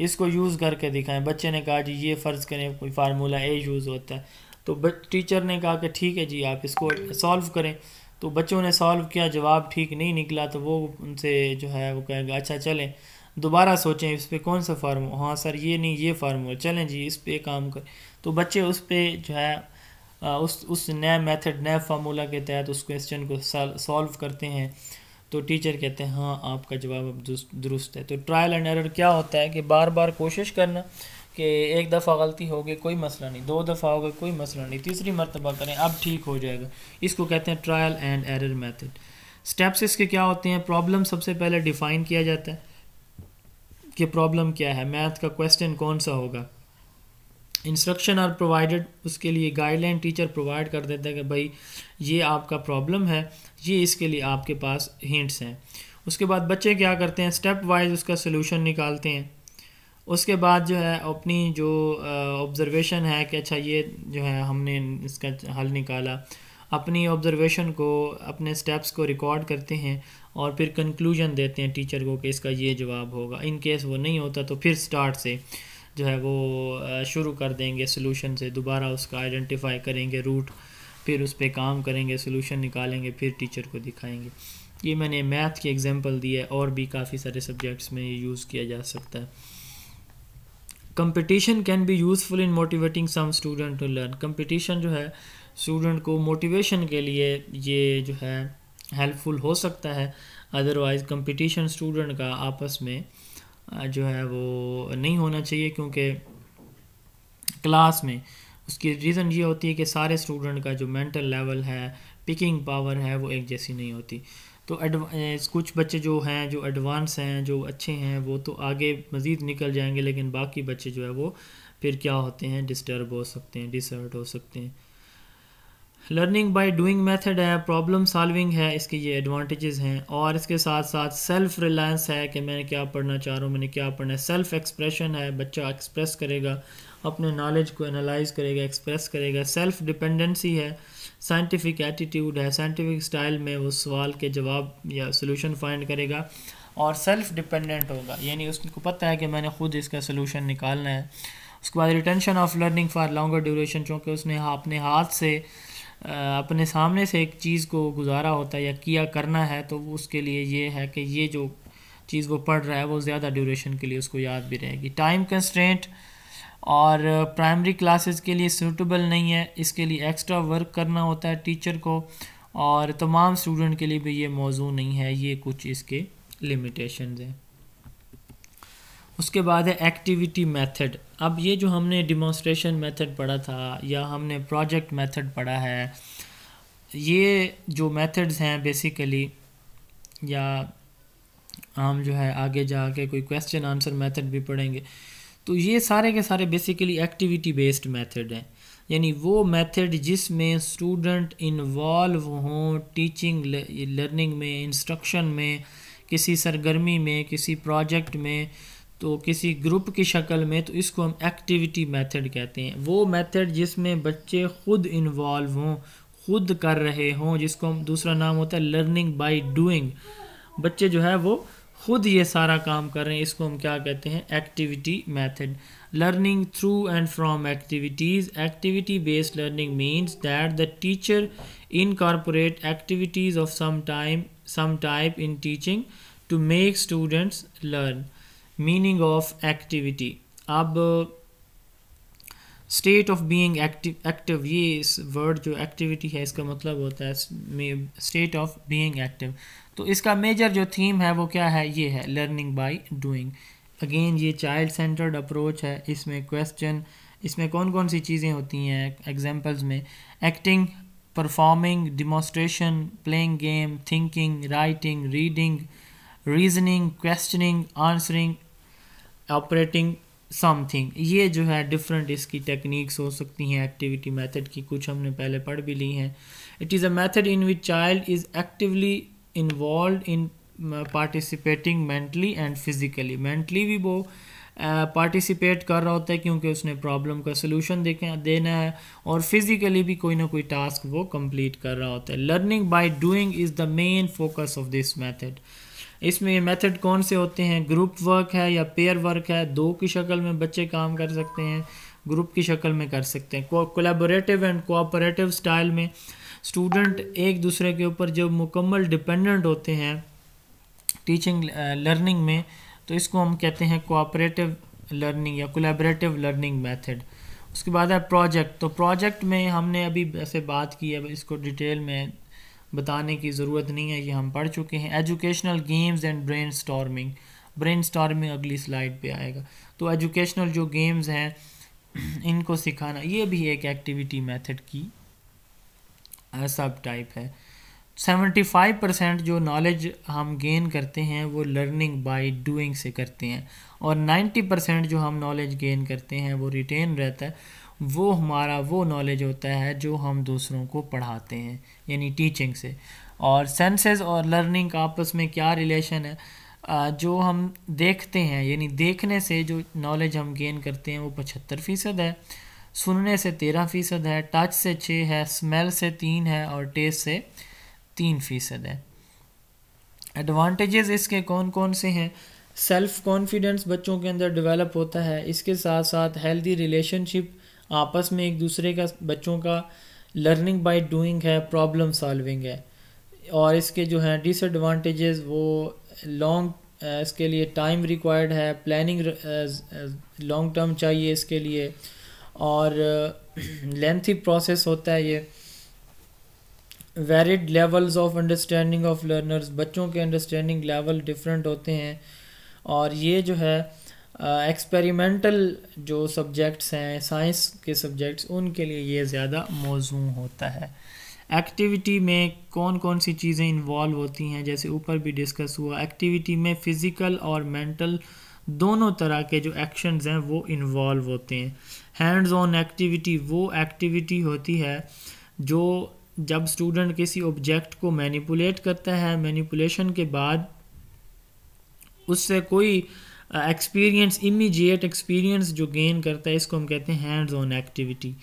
इसको यूज़ करके दिखाएं बच्चे ने कहा जी ये फ़र्ज़ करें कोई फार्मूला ए यूज़ होता है तो टीचर ने कहा कि ठीक है जी आप इसको सॉल्व करें तो बच्चों ने सॉल्व किया जवाब ठीक नहीं निकला तो वो उनसे जो है वो कहेंगे अच्छा चलें दोबारा सोचें इस पर कौन सा फार्म हाँ सर ये नहीं ये फार्मूला चलें जी इस पर काम करें तो बच्चे उस पर जो है उस उस नए मेथड नए फार्मूला के तहत उस क्वेश्चन को सॉल्व करते हैं तो टीचर कहते हैं हाँ आपका जवाब अब दुरुस्त है तो ट्रायल एंड एरर क्या होता है कि बार बार कोशिश करना कि एक दफ़ा गलती होगी कोई मसला नहीं दो दफ़ा होगा कोई मसला नहीं तीसरी मरतबा करें अब ठीक हो जाएगा इसको कहते हैं trial and error method steps इसके क्या होते हैं प्रॉब्लम सबसे पहले डिफ़ाइन किया जाता है कि प्रॉब्लम क्या है मैथ का क्वेश्चन कौन सा होगा इंस्ट्रक्शन आर प्रोवाइडेड उसके लिए गाइडलाइन टीचर प्रोवाइड कर देते हैं कि भाई ये आपका प्रॉब्लम है ये इसके लिए आपके पास हिंट्स हैं उसके बाद बच्चे क्या करते हैं स्टेप वाइज उसका सोल्यूशन निकालते हैं उसके बाद जो है अपनी जो ऑब्ज़रवेशन है कि अच्छा ये जो है हमने इसका हल निकाला अपनी ऑब्जर्वेशन को अपने स्टेप्स को रिकॉर्ड करते हैं और फिर कंक्लूजन देते हैं टीचर को कि इसका ये जवाब होगा इन केस वो नहीं होता तो फिर स्टार्ट से जो है वो शुरू कर देंगे सोलूशन से दोबारा उसका आइडेंटिफाई करेंगे रूट फिर उस पर काम करेंगे सोलूशन निकालेंगे फिर टीचर को दिखाएंगे ये मैंने मैथ की एग्जांपल दी है और भी काफ़ी सारे सब्जेक्ट्स में ये यूज़ किया जा सकता है competition can be useful in motivating some student to learn competition जो है स्टूडेंट को मोटिवेशन के लिए ये जो है हेल्पफुल हो सकता है अदरवाइज़ कंपटीशन स्टूडेंट का आपस में जो है वो नहीं होना चाहिए क्योंकि क्लास में उसकी रीज़न ये होती है कि सारे स्टूडेंट का जो मेंटल लेवल है पिकिंग पावर है वो एक जैसी नहीं होती तो कुछ बच्चे जो हैं जो एडवांस हैं जो अच्छे हैं वो तो आगे मज़ीद निकल जाएंगे लेकिन बाकी बच्चे जो है वो फिर क्या होते हैं डिस्टर्ब हो सकते हैं डिसर्ट हो सकते हैं लर्निंग बाय डूइंग मेथड है प्रॉब्लम सॉल्विंग है इसके ये एडवांटेजेस हैं और इसके साथ साथ सेल्फ रिलायंस है कि मैंने क्या पढ़ना चाह रहा हूँ मैंने क्या पढ़ना है सेल्फ एक्सप्रेशन है बच्चा एक्सप्रेस करेगा अपने नॉलेज को एनालाइज करेगा एक्सप्रेस करेगा सेल्फ डिपेंडेंसी है साइंटिफिक एटीट्यूड है साइंटिफिक स्टाइल में वो सवाल के जवाब या सोल्यूशन फाइंड करेगा और सेल्फ डिपेंडेंट होगा यानी उसको पता है कि मैंने खुद इसका सोल्यूशन निकालना है उसके बाद retention of learning for longer duration चूँकि उसने अपने हाथ से अपने सामने से एक चीज़ को गुजारा होता है या किया करना है तो उसके लिए ये है कि ये जो चीज़ वो पढ़ रहा है वो ज़्यादा ड्यूरेशन के लिए उसको याद भी रहेगी टाइम कंस्ट्रेंट और प्राइमरी क्लासेस के लिए सूटेबल नहीं है इसके लिए एक्स्ट्रा वर्क करना होता है टीचर को और तमाम स्टूडेंट के लिए भी ये मौजू नहीं है ये कुछ इसके लिमिटेशन हैं उसके बाद है एक्टिविटी मेथड अब ये जो हमने डिमॉन्स्ट्रेशन मेथड पढ़ा था या हमने प्रोजेक्ट मेथड पढ़ा है ये जो मेथड्स हैं बेसिकली या हम जो है आगे जाके कोई क्वेश्चन आंसर मेथड भी पढ़ेंगे तो ये सारे के सारे बेसिकली एक्टिविटी बेस्ड मेथड हैं यानी वो मेथड जिसमें स्टूडेंट इन्वॉल्व हों टीचिंग लर्निंग में इंस्ट्रक्शन में किसी सरगर्मी में किसी प्रोजेक्ट में तो किसी ग्रुप की शक्ल में तो इसको हम एक्टिविटी मेथड कहते हैं वो मेथड जिसमें बच्चे खुद इन्वॉल्व हों खुद कर रहे हों जिसको हम दूसरा नाम होता है लर्निंग बाय डूइंग बच्चे जो है वो खुद ये सारा काम कर रहे हैं इसको हम क्या कहते हैं activity method learning through and from activities activity based learning means that the teacher incorporate activities of some time some type in teaching to make students learn meaning of activity अब state of being active active ये इस word जो activity है इसका मतलब होता है state of being active तो इसका मेजर जो थीम है वो क्या है ये है लर्निंग बाय डूइंग अगेन ये चाइल्ड सेंटर्ड अप्रोच है इसमें क्वेश्चन इसमें कौन कौन सी चीज़ें होती हैं एग्जांपल्स में acting performing demonstration playing game thinking writing reading reasoning questioning answering operating something ये जो है डिफरेंट इसकी टेक्निक्स हो सकती हैं एक्टिविटी मेथड की कुछ हमने पहले पढ़ भी ली हैं it is a method in which child is actively involve in participating mentally and physically mentally भी वो पार्टिसिपेट uh, कर रहा होता है क्योंकि उसने प्रॉब्लम का सोल्यूशन देखें देना है और फिज़िकली भी कोई ना कोई टास्क वो कंप्लीट कर रहा होता है learning by doing is the main focus of this method इसमें मेथड कौन से होते हैं ग्रुप वर्क है या पेयर वर्क है दो की शक्ल में बच्चे काम कर सकते हैं ग्रुप की शक्ल में कर सकते हैं कोलेबोरेटिव एंड कोऑपरेटिव स्टाइल में स्टूडेंट एक दूसरे के ऊपर जब मुकम्मल डिपेंडेंट होते हैं टीचिंग लर्निंग में तो इसको हम कहते हैं कोऑपरेटिव लर्निंग या कोलेबरेटिव लर्निंग मेथड उसके बाद है प्रोजेक्ट तो प्रोजेक्ट में हमने अभी ऐसे बात की है इसको डिटेल में बताने की ज़रूरत नहीं है ये हम पढ़ चुके हैं educational games and brainstorming brainstorming अगली स्लाइड पे आएगा तो एजुकेशनल जो गेम्स हैं इनको सिखाना ये भी एक एक्टिविटी मेथड की सब टाइप है सेवेंटी फाइव परसेंट जो नॉलेज हम गेन करते हैं वो लर्निंग बाय डूइंग से करते हैं और नाइन्टी परसेंट जो हम नॉलेज गेन करते हैं वो रिटेन रहता है वो हमारा वो नॉलेज होता है जो हम दूसरों को पढ़ाते हैं यानी टीचिंग से और सेंसेस और लर्निंग का आपस में क्या रिलेशन है जो हम देखते हैं यानी देखने से जो नॉलेज हम गेन करते हैं वो पचहत्तर फ़ीसद है सुनने से तेरह फ़ीसद है टच से छः है स्मेल से तीन है और टेस्ट से तीन फ़ीसद है एडवांटेजेस इसके कौन कौन से हैं सेल्फ़ कॉन्फिडेंस बच्चों के अंदर डेवलप होता है इसके साथ साथ हेल्दी रिलेशनशिप आपस में एक दूसरे का बच्चों का लर्निंग बाय डूइंग है प्रॉब्लम सॉल्विंग है और इसके जो हैं डिसएडवांटेजेस वो लॉन्ग इसके लिए टाइम रिक्वायर्ड है प्लानिंग लॉन्ग टर्म चाहिए इसके लिए और लेंथी प्रोसेस होता है ये varied levels of understanding of learners बच्चों के अंडरस्टैंडिंग लेवल डिफरेंट होते हैं और ये जो है एक्सपेरिमेंटल uh, जो सब्जेक्ट्स हैं साइंस के सब्जेक्ट्स उनके लिए ये ज़्यादा मौजू होता है एक्टिविटी में कौन कौन सी चीज़ें इन्वॉल्व होती हैं जैसे ऊपर भी डिस्कस हुआ एक्टिविटी में फ़िज़िकल और मेंटल दोनों तरह के जो एक्शंस हैं वो इन्वॉल्व होते हैं हैंड्स ऑन एक्टिविटी वो एक्टिविटी होती है जो जब स्टूडेंट किसी ऑब्जेक्ट को मैनिपुलेट करता है मैनिपुलेशन के बाद उससे कोई एक्सपीरियंस इमीजिएट एक्सपीरियंस जो गेन करता है इसको हम कहते हैं hands on activity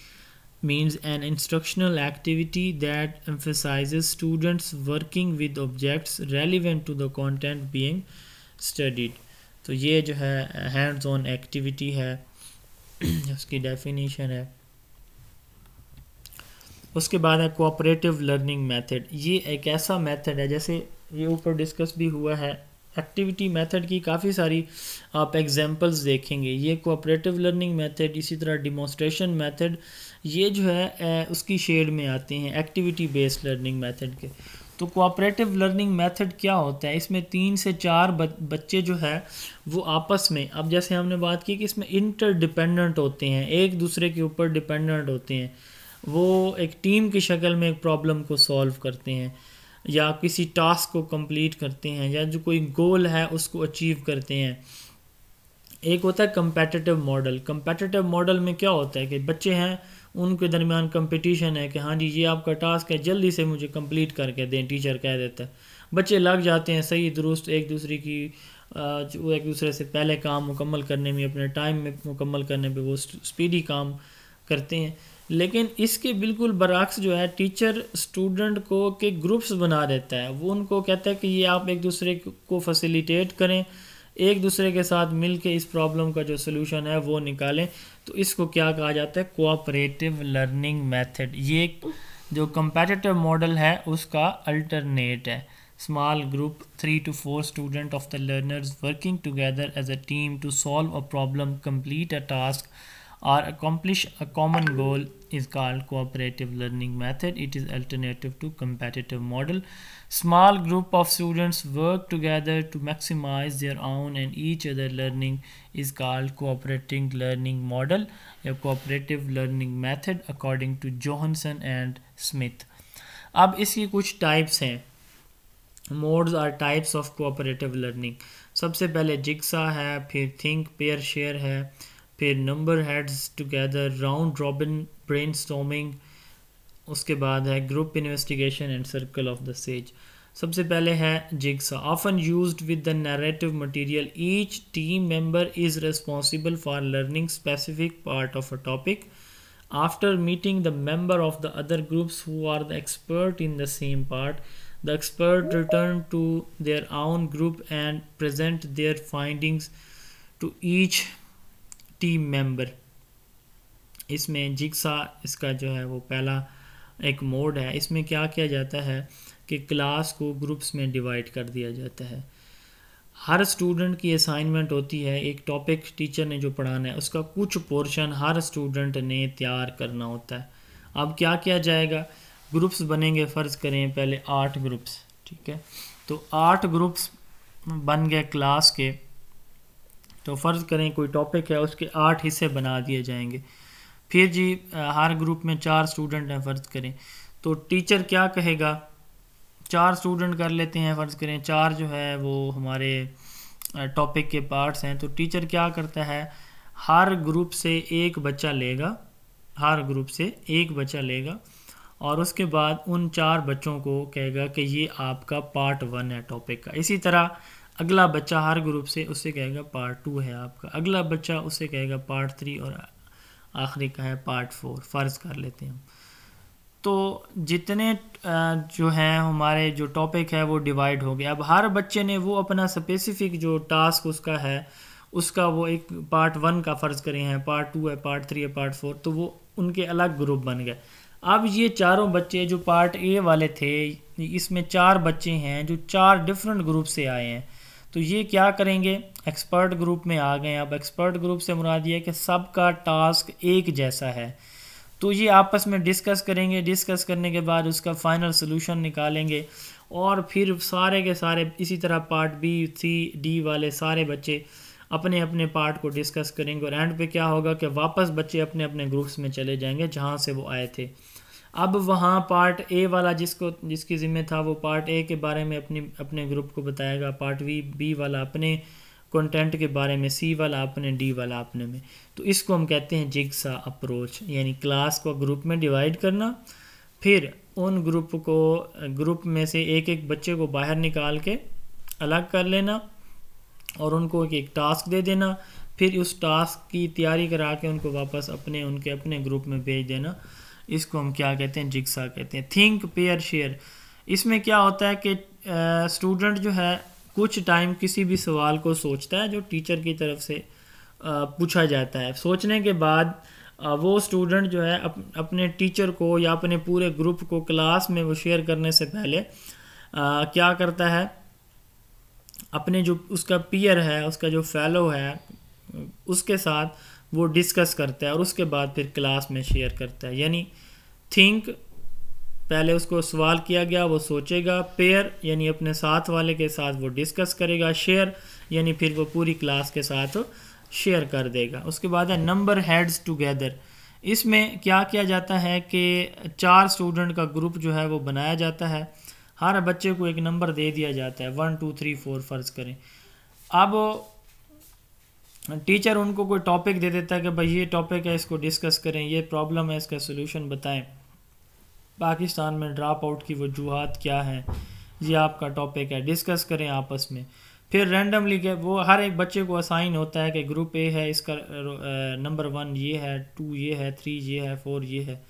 means an instructional activity that emphasize students working with objects relevant to the content being studied तो ये जो है हैंड्स ऑन एक्टिविटी है [CLEARS THROAT] उसकी डेफिनेशन है उसके बाद है कोऑपरेटिव लर्निंग मेथड ये एक ऐसा मेथड है जैसे ये ऊपर डिस्कस भी हुआ है एक्टिविटी मेथड की काफ़ी सारी आप एग्जांपल्स देखेंगे ये कोऑपरेटिव लर्निंग मेथड इसी तरह डिमोस्ट्रेशन मेथड ये जो है उसकी शेड में आते हैं एक्टिविटी बेस्ड लर्निंग मेथड के तो कोऑपरेटिव लर्निंग मेथड क्या होता है इसमें तीन से चार बच्चे जो है वो आपस में अब जैसे हमने बात की कि इसमें इंटरडिपेंडेंट होते हैं एक दूसरे के ऊपर डिपेंडेंट होते हैं वो एक टीम की शक्ल में एक प्रॉब्लम को सॉल्व करते हैं या किसी टास्क को कंप्लीट करते हैं या जो कोई गोल है उसको अचीव करते हैं एक होता है कंपेटिटिव मॉडल कंपेटिटिव मॉडल में क्या होता है कि बच्चे हैं उनके दरमियान कंपटीशन है कि हाँ जी ये आपका टास्क है जल्दी से मुझे कंप्लीट करके दें टीचर कह देता है बच्चे लग जाते हैं सही दुरुस्त एक दूसरे की वो एक दूसरे से पहले काम मुकम्मल करने में अपने टाइम में मुकम्मल करने पर वो स्पीडी काम करते हैं लेकिन इसके बिल्कुल बरक्स जो है टीचर स्टूडेंट को के ग्रुप्स बना देता है वो उनको कहता है कि ये आप एक दूसरे को फैसिलिटेट करें एक दूसरे के साथ मिल के इस प्रॉब्लम का जो सोल्यूशन है वो निकालें तो इसको क्या कहा जाता है कोऑपरेटिव लर्निंग मैथड ये जो कंपेटिटिव मॉडल है उसका अल्टरनेट है small group three to four student of the learners working together as a team to solve a problem complete a task or accomplish a common goal is called cooperative learning method it is alternative to competitive model small group of students work together to maximize their own and each other learning is called cooperating learning model a cooperative learning method according to johansson and smith अब इसकी कुछ types हैं Modes are types of cooperative learning. सबसे पहले जिक्सा है फिर think फिर number heads together round robin brainstorming उसके बाद है group investigation and circle of the sage सबसे पहले है jigsaw often use with the narrative material each team member is responsible for learning specific part of a topic after meeting the member of the other groups who are the expert in the same part the expert return to their own group and present their findings to each team member इसमें jigsaw इसका जो है वो पहला एक mode है इसमें क्या किया जाता है कि क्लास को ग्रुप्स में डिवाइड कर दिया जाता है हर स्टूडेंट की असाइनमेंट होती है एक टॉपिक टीचर ने जो पढ़ाना है उसका कुछ पोर्शन हर स्टूडेंट ने तैयार करना होता है अब क्या किया जाएगा ग्रुप्स बनेंगे फ़र्ज़ करें पहले आठ ग्रुप्स ठीक है तो आठ ग्रुप्स बन गए क्लास के तो फ़र्ज़ करें कोई टॉपिक है उसके आठ हिस्से बना दिए जाएंगे फिर जी हर ग्रुप में चार स्टूडेंट हैं फ़र्ज़ करें तो टीचर क्या कहेगा चार स्टूडेंट कर लेते हैं फ़र्ज़ करें चार जो है वो हमारे टॉपिक के पार्ट्स हैं तो टीचर क्या करता है हर ग्रुप से एक बच्चा लेगा हर ग्रुप से एक बच्चा लेगा और उसके बाद उन चार बच्चों को कहेगा कि ये आपका पार्ट वन है टॉपिक का इसी तरह अगला बच्चा हर ग्रुप से उससे कहेगा पार्ट टू है आपका अगला बच्चा उससे कहेगा पार्ट थ्री और आखिरी का है पार्ट फोर फ़र्ज़ कर लेते हैं तो जितने जो हैं हमारे जो टॉपिक है वो डिवाइड हो गया अब हर बच्चे ने वो अपना स्पेसिफिक जो टास्क उसका है उसका वो एक पार्ट वन का फ़र्ज़ करें हैं पार्ट टू है पार्ट थ्री है पार्ट फोर तो वो उनके अलग ग्रुप बन गए अब ये चारों बच्चे जो पार्ट ए वाले थे इसमें चार बच्चे हैं जो चार डिफरेंट ग्रुप से आए हैं तो ये क्या करेंगे एक्सपर्ट ग्रुप में आ गए अब एक्सपर्ट ग्रुप से मुराद ये कि सबका टास्क एक जैसा है तो ये आपस में डिस्कस करेंगे डिस्कस करने के बाद उसका फाइनल सोल्यूशन निकालेंगे और फिर सारे के सारे इसी तरह पार्ट बी सी डी वाले सारे बच्चे अपने अपने पार्ट को डिस्कस करेंगे और एंड पे क्या होगा कि वापस बच्चे अपने अपने ग्रुप्स में चले जाएंगे जहाँ से वो आए थे अब वहाँ पार्ट ए वाला जिसको जिसकी ज़िम्मे था वो पार्ट ए के बारे में अपनी अपने ग्रुप को बताएगा पार्ट वी बी वाला अपने कंटेंट के बारे में सी वाला अपने डी वाला अपने में तो इसको हम कहते हैं जिग्सा अप्रोच यानी क्लास को ग्रुप में डिवाइड करना फिर उन ग्रुप को ग्रुप में से एक एक बच्चे को बाहर निकाल के अलग कर लेना और उनको एक एक टास्क दे देना फिर उस टास्क की तैयारी करा के उनको वापस अपने उनके अपने ग्रुप में भेज देना इसको हम क्या कहते हैं जिक्सा कहते हैं थिंक पेयर शेयर इसमें क्या होता है कि स्टूडेंट जो है कुछ टाइम किसी भी सवाल को सोचता है जो टीचर की तरफ से पूछा जाता है सोचने के बाद वो स्टूडेंट जो है अप, अपने टीचर को या अपने पूरे ग्रुप को क्लास में वो शेयर करने से पहले आ, क्या करता है अपने जो उसका पीयर है उसका जो फैलो है उसके साथ वो डिस्कस करता है और उसके बाद फिर क्लास में शेयर करता है यानी थिंक पहले उसको सवाल किया गया वो सोचेगा पेयर यानी अपने साथ वाले के साथ वो डिस्कस करेगा शेयर यानी फिर वो पूरी क्लास के साथ शेयर कर देगा उसके बाद है नंबर हेड्स टुगेदर इसमें क्या किया जाता है कि चार स्टूडेंट का ग्रुप जो है वो बनाया जाता है हर बच्चे को एक नंबर दे दिया जाता है वन टू थ्री फोर फर्ज करें अब टीचर उनको कोई टॉपिक दे देता है कि भाई ये टॉपिक है इसको डिस्कस करें ये प्रॉब्लम है इसका सोल्यूशन बताएं पाकिस्तान में ड्राप आउट की वजूहत क्या है ये आपका टॉपिक है डिस्कस करें आपस में फिर रैंडमली के वो हर एक बच्चे को असाइन होता है कि ग्रुप ए है इसका नंबर वन ये है टू ये है थ्री ये है फोर ये है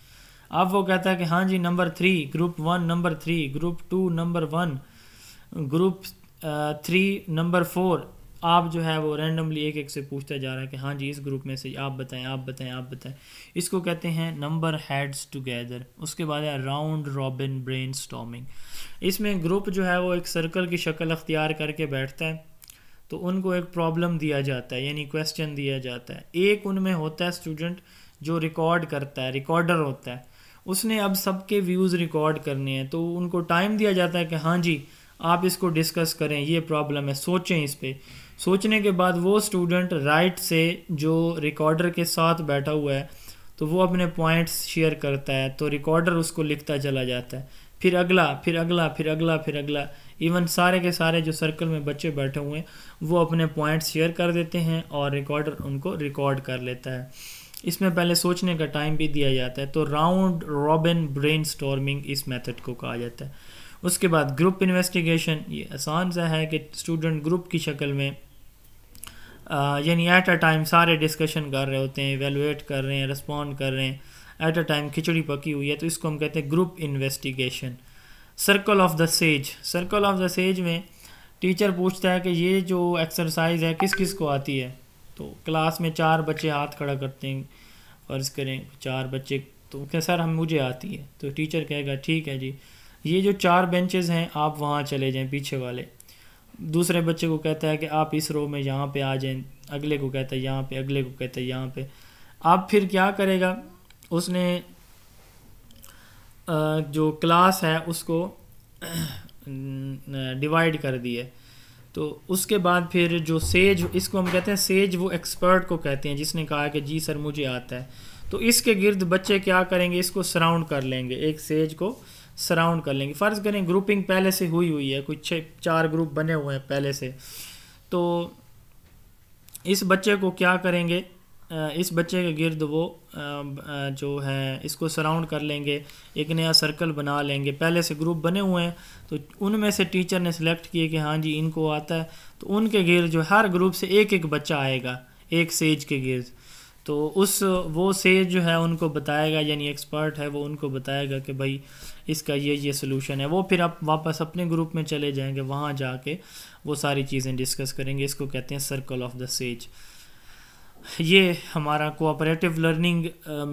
अब वो कहता है कि हाँ जी number three group one number three group two number one group three number four आप जो है वो रैंडमली एक एक से पूछता जा रहा है कि हाँ जी इस ग्रुप में से आप बताएं आप बताएं आप बताएं इसको कहते हैं नंबर हेड्स टुगेदर उसके बाद है राउंड रॉबिन ब्रेन स्टॉमिंग इसमें ग्रुप जो है वो एक सर्कल की शक्ल अख्तियार करके बैठता है तो उनको एक प्रॉब्लम दिया जाता है यानी क्वेश्चन दिया जाता है एक उनमें होता है स्टूडेंट जो रिकॉर्ड करता है रिकॉर्डर होता है उसने अब सबके व्यूज़ रिकॉर्ड करने हैं तो उनको टाइम दिया जाता है कि हाँ जी आप इसको डिस्कस करें ये प्रॉब्लम है सोचें इस पर सोचने के बाद वो स्टूडेंट राइट से जो रिकॉर्डर के साथ बैठा हुआ है तो वो अपने पॉइंट्स शेयर करता है तो रिकॉर्डर उसको लिखता चला जाता है फिर अगला फिर अगला फिर अगला फिर अगला इवन सारे के सारे जो सर्कल में बच्चे बैठे हुए हैं वो अपने पॉइंट्स शेयर कर देते हैं और रिकॉर्डर उनको रिकॉर्ड कर लेता है इसमें पहले सोचने का टाइम भी दिया जाता है तो राउंड रॉबिन ब्रेन इस मेथड को कहा जाता है उसके बाद ग्रुप इन्वेस्टिगेशन ये आसान सा है कि स्टूडेंट ग्रुप की शक्ल में Uh, यानी एट अ टाइम सारे डिस्कशन कर रहे होते हैं एवेलुएट कर रहे हैं रिस्पॉन्ड कर रहे हैं एट अ टाइम खिचड़ी पकी हुई है तो इसको हम कहते हैं group investigation circle of the sage circle of the sage में टीचर पूछता है कि ये जो एक्सरसाइज है किस किस को आती है तो क्लास में चार बच्चे हाथ खड़ा करते हैं फ़र्ज़ करें चार बच्चे तो क्या सर हम मुझे आती है तो टीचर कहेगा ठीक है जी ये जो चार बेंचेस हैं आप वहाँ चले जाएं पीछे वाले दूसरे बच्चे को कहता है कि आप इस रो में यहाँ पे आ जाएं अगले को कहता है यहाँ पे अगले को कहता है यहाँ पे आप फिर क्या करेगा उसने जो क्लास है उसको डिवाइड कर दिए तो उसके बाद फिर जो सेज इसको हम कहते हैं सेज वो एक्सपर्ट को कहते हैं जिसने कहा है कि जी सर मुझे आता है तो इसके गिर्द बच्चे क्या करेंगे इसको सराउंड कर लेंगे एक सेज को सराउंड कर लेंगे फ़र्ज़ करें ग्रुपिंग पहले से हुई हुई है कुछ छः चार ग्रुप बने हुए हैं पहले से तो इस बच्चे को क्या करेंगे इस बच्चे के गिर्द वो जो है इसको सराउंड कर लेंगे एक नया सर्कल बना लेंगे पहले से ग्रुप बने हुए हैं तो उनमें से टीचर ने सिलेक्ट किए कि हाँ जी इनको आता है तो उनके गिर्द जो हर ग्रुप से एक एक बच्चा आएगा एक सेज के गिर्द तो उस वो सेज जो है उनको बताएगा यानी एक्सपर्ट है वो उनको बताएगा कि भाई इसका ये ये सोल्यूशन है वो फिर आप वापस अपने ग्रुप में चले जाएंगे वहाँ जाके वो सारी चीज़ें डिस्कस करेंगे इसको कहते हैं सर्कल ऑफ द सेज ये हमारा कोऑपरेटिव लर्निंग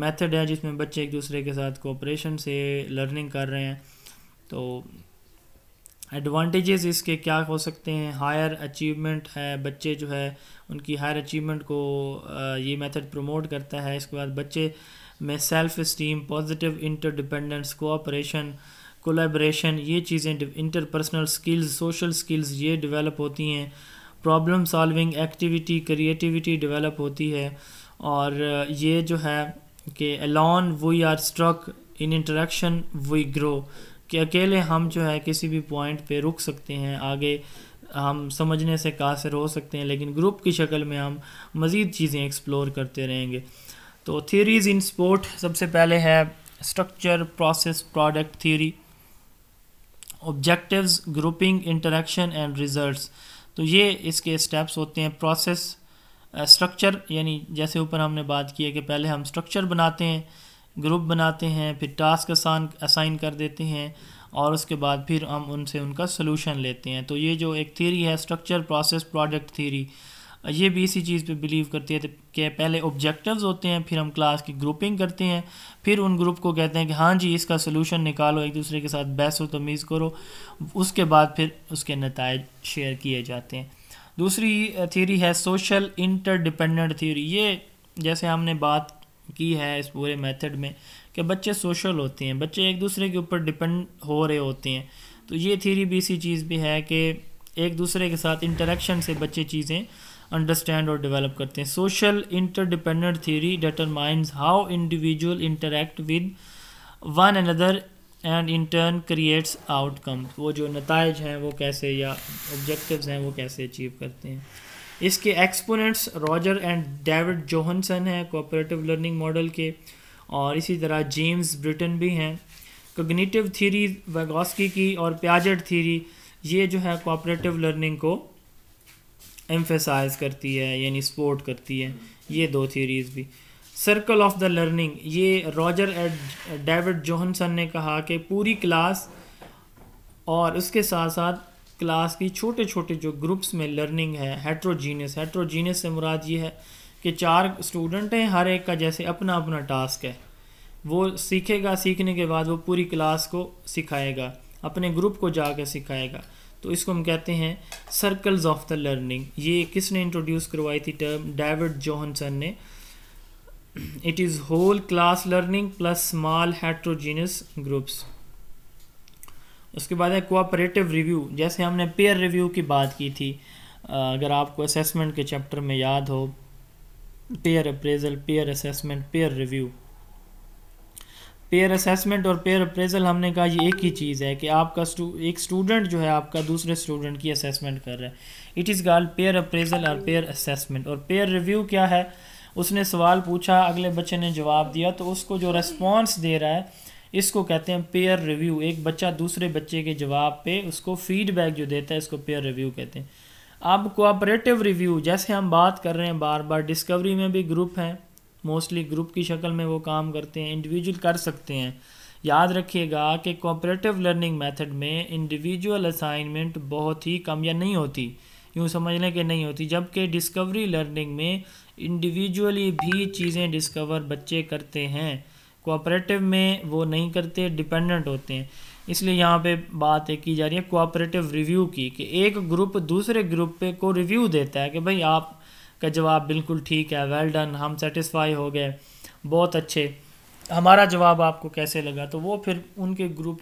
मेथड है जिसमें बच्चे एक दूसरे के साथ कोऑपरेशन से लर्निंग कर रहे हैं तो एडवांटेजेस इसके क्या हो सकते हैं हायर अचीवमेंट है बच्चे जो है उनकी हायर अचीवमेंट को ये मेथड प्रमोट करता है इसके बाद बच्चे में self esteem positive interdependence cooperation collaboration ये चीज़ें इंटरपर्सनल स्किल्स सोशल स्किल्स ये डेवलप होती हैं problem solving activity creativity develop होती है और ये जो है कि alone we are struck in interaction we grow कि अकेले हम जो है किसी भी पॉइंट पे रुक सकते हैं आगे हम समझने से कासर हो सकते हैं लेकिन ग्रुप की शक्ल में हम मज़ीद चीज़ें एक्सप्लोर करते रहेंगे तो थियोरीज इन स्पोर्ट सबसे पहले है structure process product theory objectives grouping interaction and results तो ये इसके स्टेप्स होते हैं प्रोसेस स्ट्रक्चर यानी जैसे ऊपर हमने बात की है कि पहले हम स्ट्रक्चर बनाते हैं ग्रुप बनाते हैं फिर टास्क असान असाइन कर देते हैं और उसके बाद फिर हम उनसे उनका सोलूशन लेते हैं तो ये जो एक थीरी है स्ट्रक्चर प्रोसेस प्रोडक्ट थीरी ये भी इसी चीज़ पे बिलीव करती है कि पहले ऑब्जेक्टिव्स होते हैं फिर हम क्लास की ग्रुपिंग करते हैं फिर उन ग्रुप को कहते हैं कि हाँ जी इसका सोल्यूशन निकालो एक दूसरे के साथ बहस हो तमीज़ तो करो उसके बाद फिर उसके नतज शेयर किए जाते हैं दूसरी थ्योरी है सोशल इंटरडिपेंडेंट थ्योरी ये जैसे हमने बात की है इस पूरे मेथड में कि बच्चे सोशल होते हैं बच्चे एक दूसरे के ऊपर डिपेंड हो रहे होते हैं तो ये थ्योरी भी इसी चीज़ भी है कि एक दूसरे के साथ इंटरेक्शन से बच्चे चीज़ें अंडरस्टैंड और डेवलप करते हैं social interdependent theory determines how individual interact with one another and in turn creates outcome वो जो नतज हैं वो कैसे या ऑब्जेक्टिव्स हैं वो कैसे अचीव करते हैं इसके exponents Roger and David Johnson हैं कोऑपरेटिव लर्निंग मॉडल के और इसी तरह जेम्स ब्रिटन भी हैं कग्निटिव थीरी वेगोस्की की और प्याजेट थीरी ये जो है कोऑपरेटिव लर्निंग को एम्फेसाइज करती है यानी सपोर्ट करती है ये दो थीरीज़ भी सर्कल ऑफ द लर्निंग ये रॉजर एड डेविड जोहनसन ने कहा कि पूरी क्लास और उसके साथ साथ क्लास की छोटे छोटे जो ग्रुप्स में लर्निंग है हेट्रोजीनियस हेट्रोजीनियस से मुराद ये है कि चार स्टूडेंट हैं हर एक का जैसे अपना अपना टास्क है वो सीखेगा सीखने के बाद वो पूरी क्लास को सिखाएगा अपने ग्रुप को जाकर सिखाएगा तो इसको हम कहते हैं सर्कल्स ऑफ द लर्निंग ये किसने इंट्रोड्यूस करवाई थी टर्म डेविड जोहनसन ने it is whole class learning plus small heterogeneous groups उसके बाद है कोऑपरेटिव रिव्यू जैसे हमने पेयर रिव्यू की बात की थी अगर आपको असेसमेंट के चैप्टर में याद हो pair appraisal pair assessment pair review pair assessment और पेयर अप्रेजल हमने कहा ये एक ही चीज़ है कि आपका एक स्टूडेंट जो है आपका दूसरे स्टूडेंट की असेसमेंट कर रहा है it is called pair appraisal और पेयर असेसमेंट और पेयर रिव्यू क्या है उसने सवाल पूछा अगले बच्चे ने जवाब दिया तो उसको जो रेस्पॉन्स दे रहा है इसको कहते हैं पेयर रिव्यू एक बच्चा दूसरे बच्चे के जवाब पे उसको फीडबैक जो देता है इसको पेयर रिव्यू कहते हैं अब कोऑपरेटिव रिव्यू जैसे हम बात कर रहे हैं बार बार डिस्कवरी में भी ग्रुप हैं मोस्टली ग्रुप की शक्ल में वो काम करते हैं इंडिविजुअल कर सकते हैं याद रखिएगा कि कोऑपरेटिव लर्निंग मेथड में इंडिविजुअल असाइनमेंट बहुत ही कम या नहीं होती यूँ समझ लें कि नहीं होती जबकि डिस्कवरी लर्निंग में इंडिविजुअली भी चीज़ें डिस्कवर बच्चे करते हैं कोऑपरेटिव में वो नहीं करते डिपेंडेंट होते हैं इसलिए यहाँ पे बात एक की जा रही है कोऑपरेटिव रिव्यू की कि एक ग्रुप दूसरे ग्रुप पे को रिव्यू देता है कि भाई आप का जवाब बिल्कुल ठीक है वेल डन हम सेटिस्फाई हो गए बहुत अच्छे हमारा जवाब आपको कैसे लगा तो वो फिर उनके ग्रुप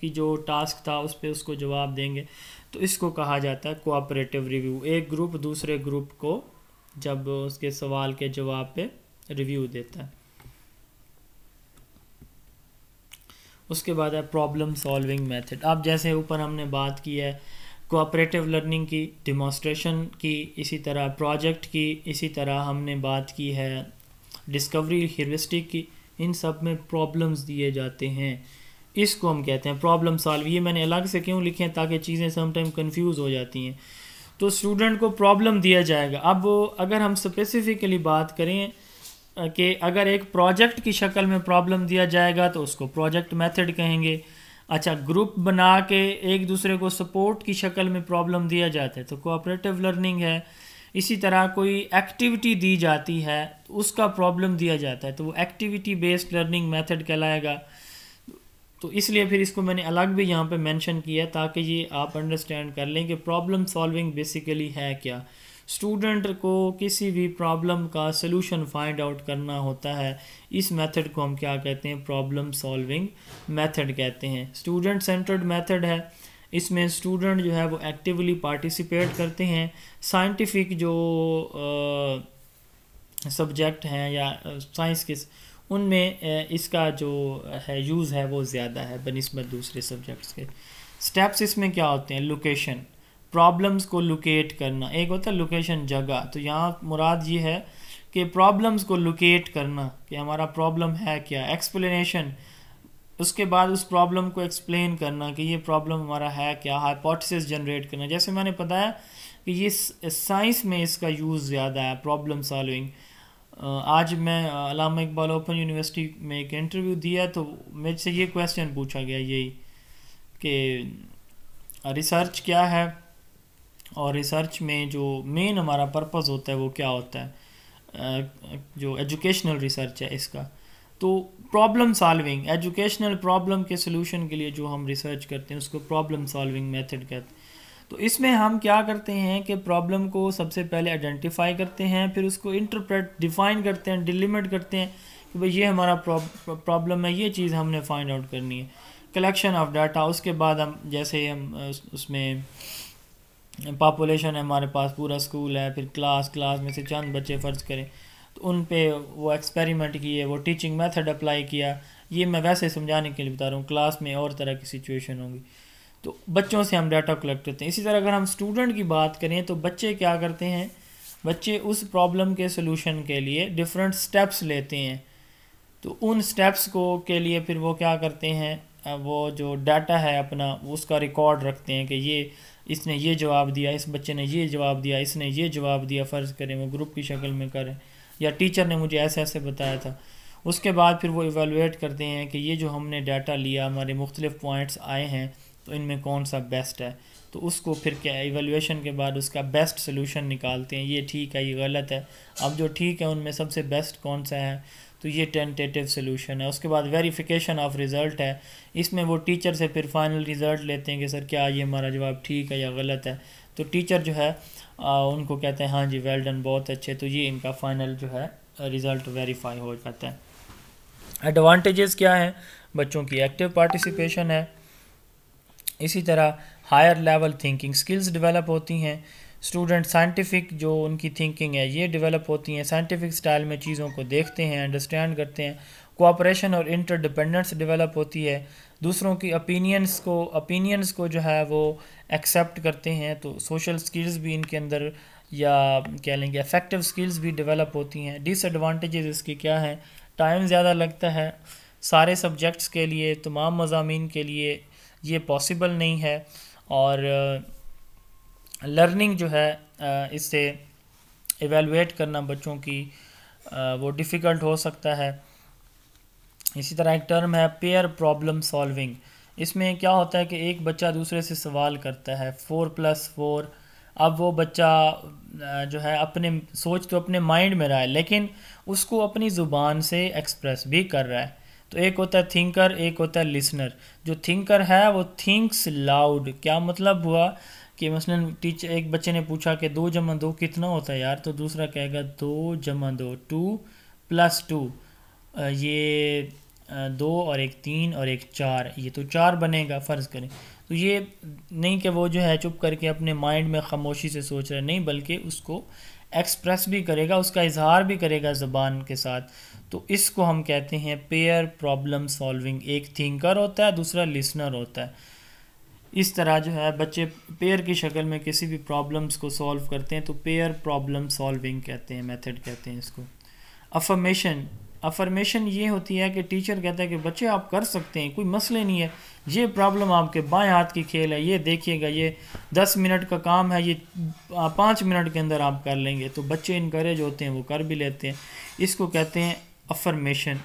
की जो टास्क था उस पर उसको जवाब देंगे तो इसको कहा जाता है कोऑपरेटिव रिव्यू एक ग्रुप दूसरे ग्रुप को जब उसके सवाल के जवाब पे रिव्यू देता है उसके बाद है प्रॉब्लम सॉल्विंग मेथड अब जैसे ऊपर हमने बात की है कोऑपरेटिव लर्निंग की डिमॉन्स्ट्रेशन की इसी तरह प्रोजेक्ट की इसी तरह हमने बात की है डिस्कवरी हिरविस्टिक की इन सब में प्रॉब्लम्स दिए जाते हैं इसको हम कहते हैं प्रॉब्लम सॉल्व ये मैंने अलग से क्यों लिखे हैं ताकि चीज़ें समटाइम कंफ्यूज हो जाती हैं तो स्टूडेंट को प्रॉब्लम दिया जाएगा अब अगर हम स्पेसिफिकली बात करें कि अगर एक प्रोजेक्ट की शक्ल में प्रॉब्लम दिया जाएगा तो उसको प्रोजेक्ट मेथड कहेंगे अच्छा ग्रुप बना के एक दूसरे को सपोर्ट की शक्ल में प्रॉब्लम दिया जाता है तो कोऑपरेटिव लर्निंग है इसी तरह कोई एक्टिविटी दी जाती है तो उसका प्रॉब्लम दिया जाता है तो वो एक्टिविटी बेस्ड लर्निंग मेथड कहलाएगा तो इसलिए फिर इसको मैंने अलग भी यहाँ पे मेंशन किया ताकि ये आप अंडरस्टैंड कर लें कि प्रॉब्लम सॉल्विंग बेसिकली है क्या स्टूडेंट को किसी भी प्रॉब्लम का सलूशन फाइंड आउट करना होता है इस मेथड को हम क्या कहते हैं प्रॉब्लम सॉल्विंग मेथड कहते हैं स्टूडेंट सेंटर्ड मेथड है इसमें स्टूडेंट जो है वो एक्टिवली पार्टिसिपेट करते हैं साइंटिफिक जो सब्जेक्ट हैं या साइंस के उनमें इसका जो है यूज़ है वो ज़्यादा है बनस्बत दूसरे सब्जेक्ट्स के स्टेप्स इसमें क्या होते हैं लोकेशन प्रॉब्लम्स को लोकेट करना एक होता है लोकेशन जगह तो यहाँ मुराद ये है कि प्रॉब्लम्स को लोकेट करना कि हमारा प्रॉब्लम है क्या एक्सप्लेनेशन उसके बाद उस प्रॉब्लम को एक्सप्लेन करना कि ये प्रॉब्लम हमारा है क्या हाइपोथेसिस जनरेट करना जैसे मैंने बताया कि ये साइंस में इसका यूज़ ज़्यादा है प्रॉब्लम सॉल्विंग आज मैं अलामा इकबाल ओपन यूनिवर्सिटी में एक इंटरव्यू दिया तो मेरे से ये क्वेश्चन पूछा गया यही कि रिसर्च क्या है और रिसर्च में जो मेन हमारा पर्पज़ होता है वो क्या होता है जो एजुकेशनल रिसर्च है इसका तो प्रॉब्लम सॉल्विंग एजुकेशनल प्रॉब्लम के सोल्यूशन के लिए जो हम रिसर्च करते हैं उसको प्रॉब्लम सॉल्विंग मेथड कहते हैं तो इसमें हम क्या करते हैं कि प्रॉब्लम को सबसे पहले आइडेंटिफाई करते हैं फिर उसको इंटरप्रेट डिफाइन करते हैं डिलिमिट करते हैं कि भाई ये हमारा प्रॉब्लम है ये चीज़ हमने फाइंड आउट करनी है कलेक्शन ऑफ डाटा उसके बाद हम जैसे हम उसमें पापोलेशन है हमारे पास पूरा स्कूल है फिर क्लास क्लास में से चंद बच्चे फ़र्ज करें तो उन पे वो एक्सपेरिमेंट किए वो टीचिंग मेथड अप्लाई किया ये मैं वैसे समझाने के लिए बता रहा हूँ क्लास में और तरह की सिचुएशन होगी तो बच्चों से हम डाटा कलेक्ट करते हैं इसी तरह अगर हम स्टूडेंट की बात करें तो बच्चे क्या करते हैं बच्चे उस प्रॉब्लम के सोल्यूशन के लिए डिफरेंट स्टेप्स लेते हैं तो उन स्टेप्स को के लिए फिर वो क्या करते हैं वो जो डाटा है अपना उसका रिकॉर्ड रखते हैं कि ये इसने ये जवाब दिया इस बच्चे ने ये जवाब दिया इसने ये जवाब दिया फ़र्ज़ करें वो ग्रुप की शक्ल में करें या टीचर ने मुझे ऐसे ऐसे बताया था उसके बाद फिर वो इवेलुएट करते हैं कि ये जो हमने डाटा लिया हमारे मुख्तलिफ़ पॉइंट्स आए हैं तो इनमें कौन सा बेस्ट है तो उसको फिर क्या इवेलुएशन के बाद उसका बेस्ट सोल्यूशन निकालते हैं ये ठीक है ये गलत है अब जो ठीक है उनमें सबसे बेस्ट कौन सा है तो ये टेंटेटिव सोल्यूशन है उसके बाद वेरिफिकेशन ऑफ रिज़ल्ट है इसमें वो टीचर से फिर फाइनल रिज़ल्ट लेते हैं कि सर क्या ये हमारा जवाब ठीक है या गलत है तो टीचर जो है आ, उनको कहते हैं हाँ जी वेल डन बहुत अच्छे तो ये इनका फाइनल जो है रिज़ल्ट वेरीफाई हो जाता है एडवांटेजेस क्या हैं बच्चों की एक्टिव पार्टिसिपेशन है इसी तरह higher level thinking skills develop होती हैं स्टूडेंट साइंटिफिक जो उनकी थिंकिंग है ये डेवलप होती है साइंटिफिक स्टाइल में चीज़ों को देखते हैं अंडरस्टैंड करते हैं कोऑपरेशन और इंटर डिपेंडेंस डेवलप होती है दूसरों की ओपिनियंस को ओपिनियंस को जो है वो एक्सेप्ट करते हैं तो सोशल स्किल्स भी इनके अंदर या कह लेंगे अफेक्टिव स्किल्स भी डेवलप होती हैं डिसएडवांटेजेस इसके क्या हैं टाइम ज़्यादा लगता है सारे सब्जेक्ट्स के लिए तमाम मजामी के लिए ये पॉसिबल नहीं है और लर्निंग जो है इससे एवेलुएट करना बच्चों की वो डिफ़िकल्ट हो सकता है इसी तरह एक टर्म है पेयर प्रॉब्लम सॉल्विंग इसमें क्या होता है कि एक बच्चा दूसरे से सवाल करता है फोर प्लस फोर अब वो बच्चा जो है अपने सोच तो अपने माइंड में रहा है लेकिन उसको अपनी ज़ुबान से एक्सप्रेस भी कर रहा है तो एक होता है थिंकर एक होता है लिसनर जो थिंकर है वो थिंक्स लाउड क्या मतलब हुआ कि मसलन टीचर एक बच्चे ने पूछा कि दो जमा दो कितना होता है यार तो दूसरा कहेगा दो जमा दो टू प्लस टू ये दो और एक तीन और एक चार ये तो चार बनेगा फ़र्ज़ करें तो ये नहीं कि वो जो है चुप करके अपने माइंड में खामोशी से सोच रहे नहीं बल्कि उसको एक्सप्रेस भी करेगा उसका इजहार भी करेगा ज़बान के साथ तो इसको हम कहते हैं पेयर प्रॉब्लम सॉल्विंग एक थिंकर होता है दूसरा लिसनर होता है इस तरह जो है बच्चे पेयर की शक्ल में किसी भी प्रॉब्लम्स को सॉल्व करते हैं तो पेयर प्रॉब्लम सॉल्विंग कहते हैं मेथड कहते हैं इसको अफर्मेशन अफर्मेशन ये होती है कि टीचर कहता है कि बच्चे आप कर सकते हैं कोई मसले नहीं है ये प्रॉब्लम आपके बाएं हाथ की खेल है ये देखिएगा ये दस मिनट का काम है ये पाँच मिनट के अंदर आप कर लेंगे तो बच्चे इनक्रेज होते हैं वो कर भी लेते हैं इसको कहते हैं affirmation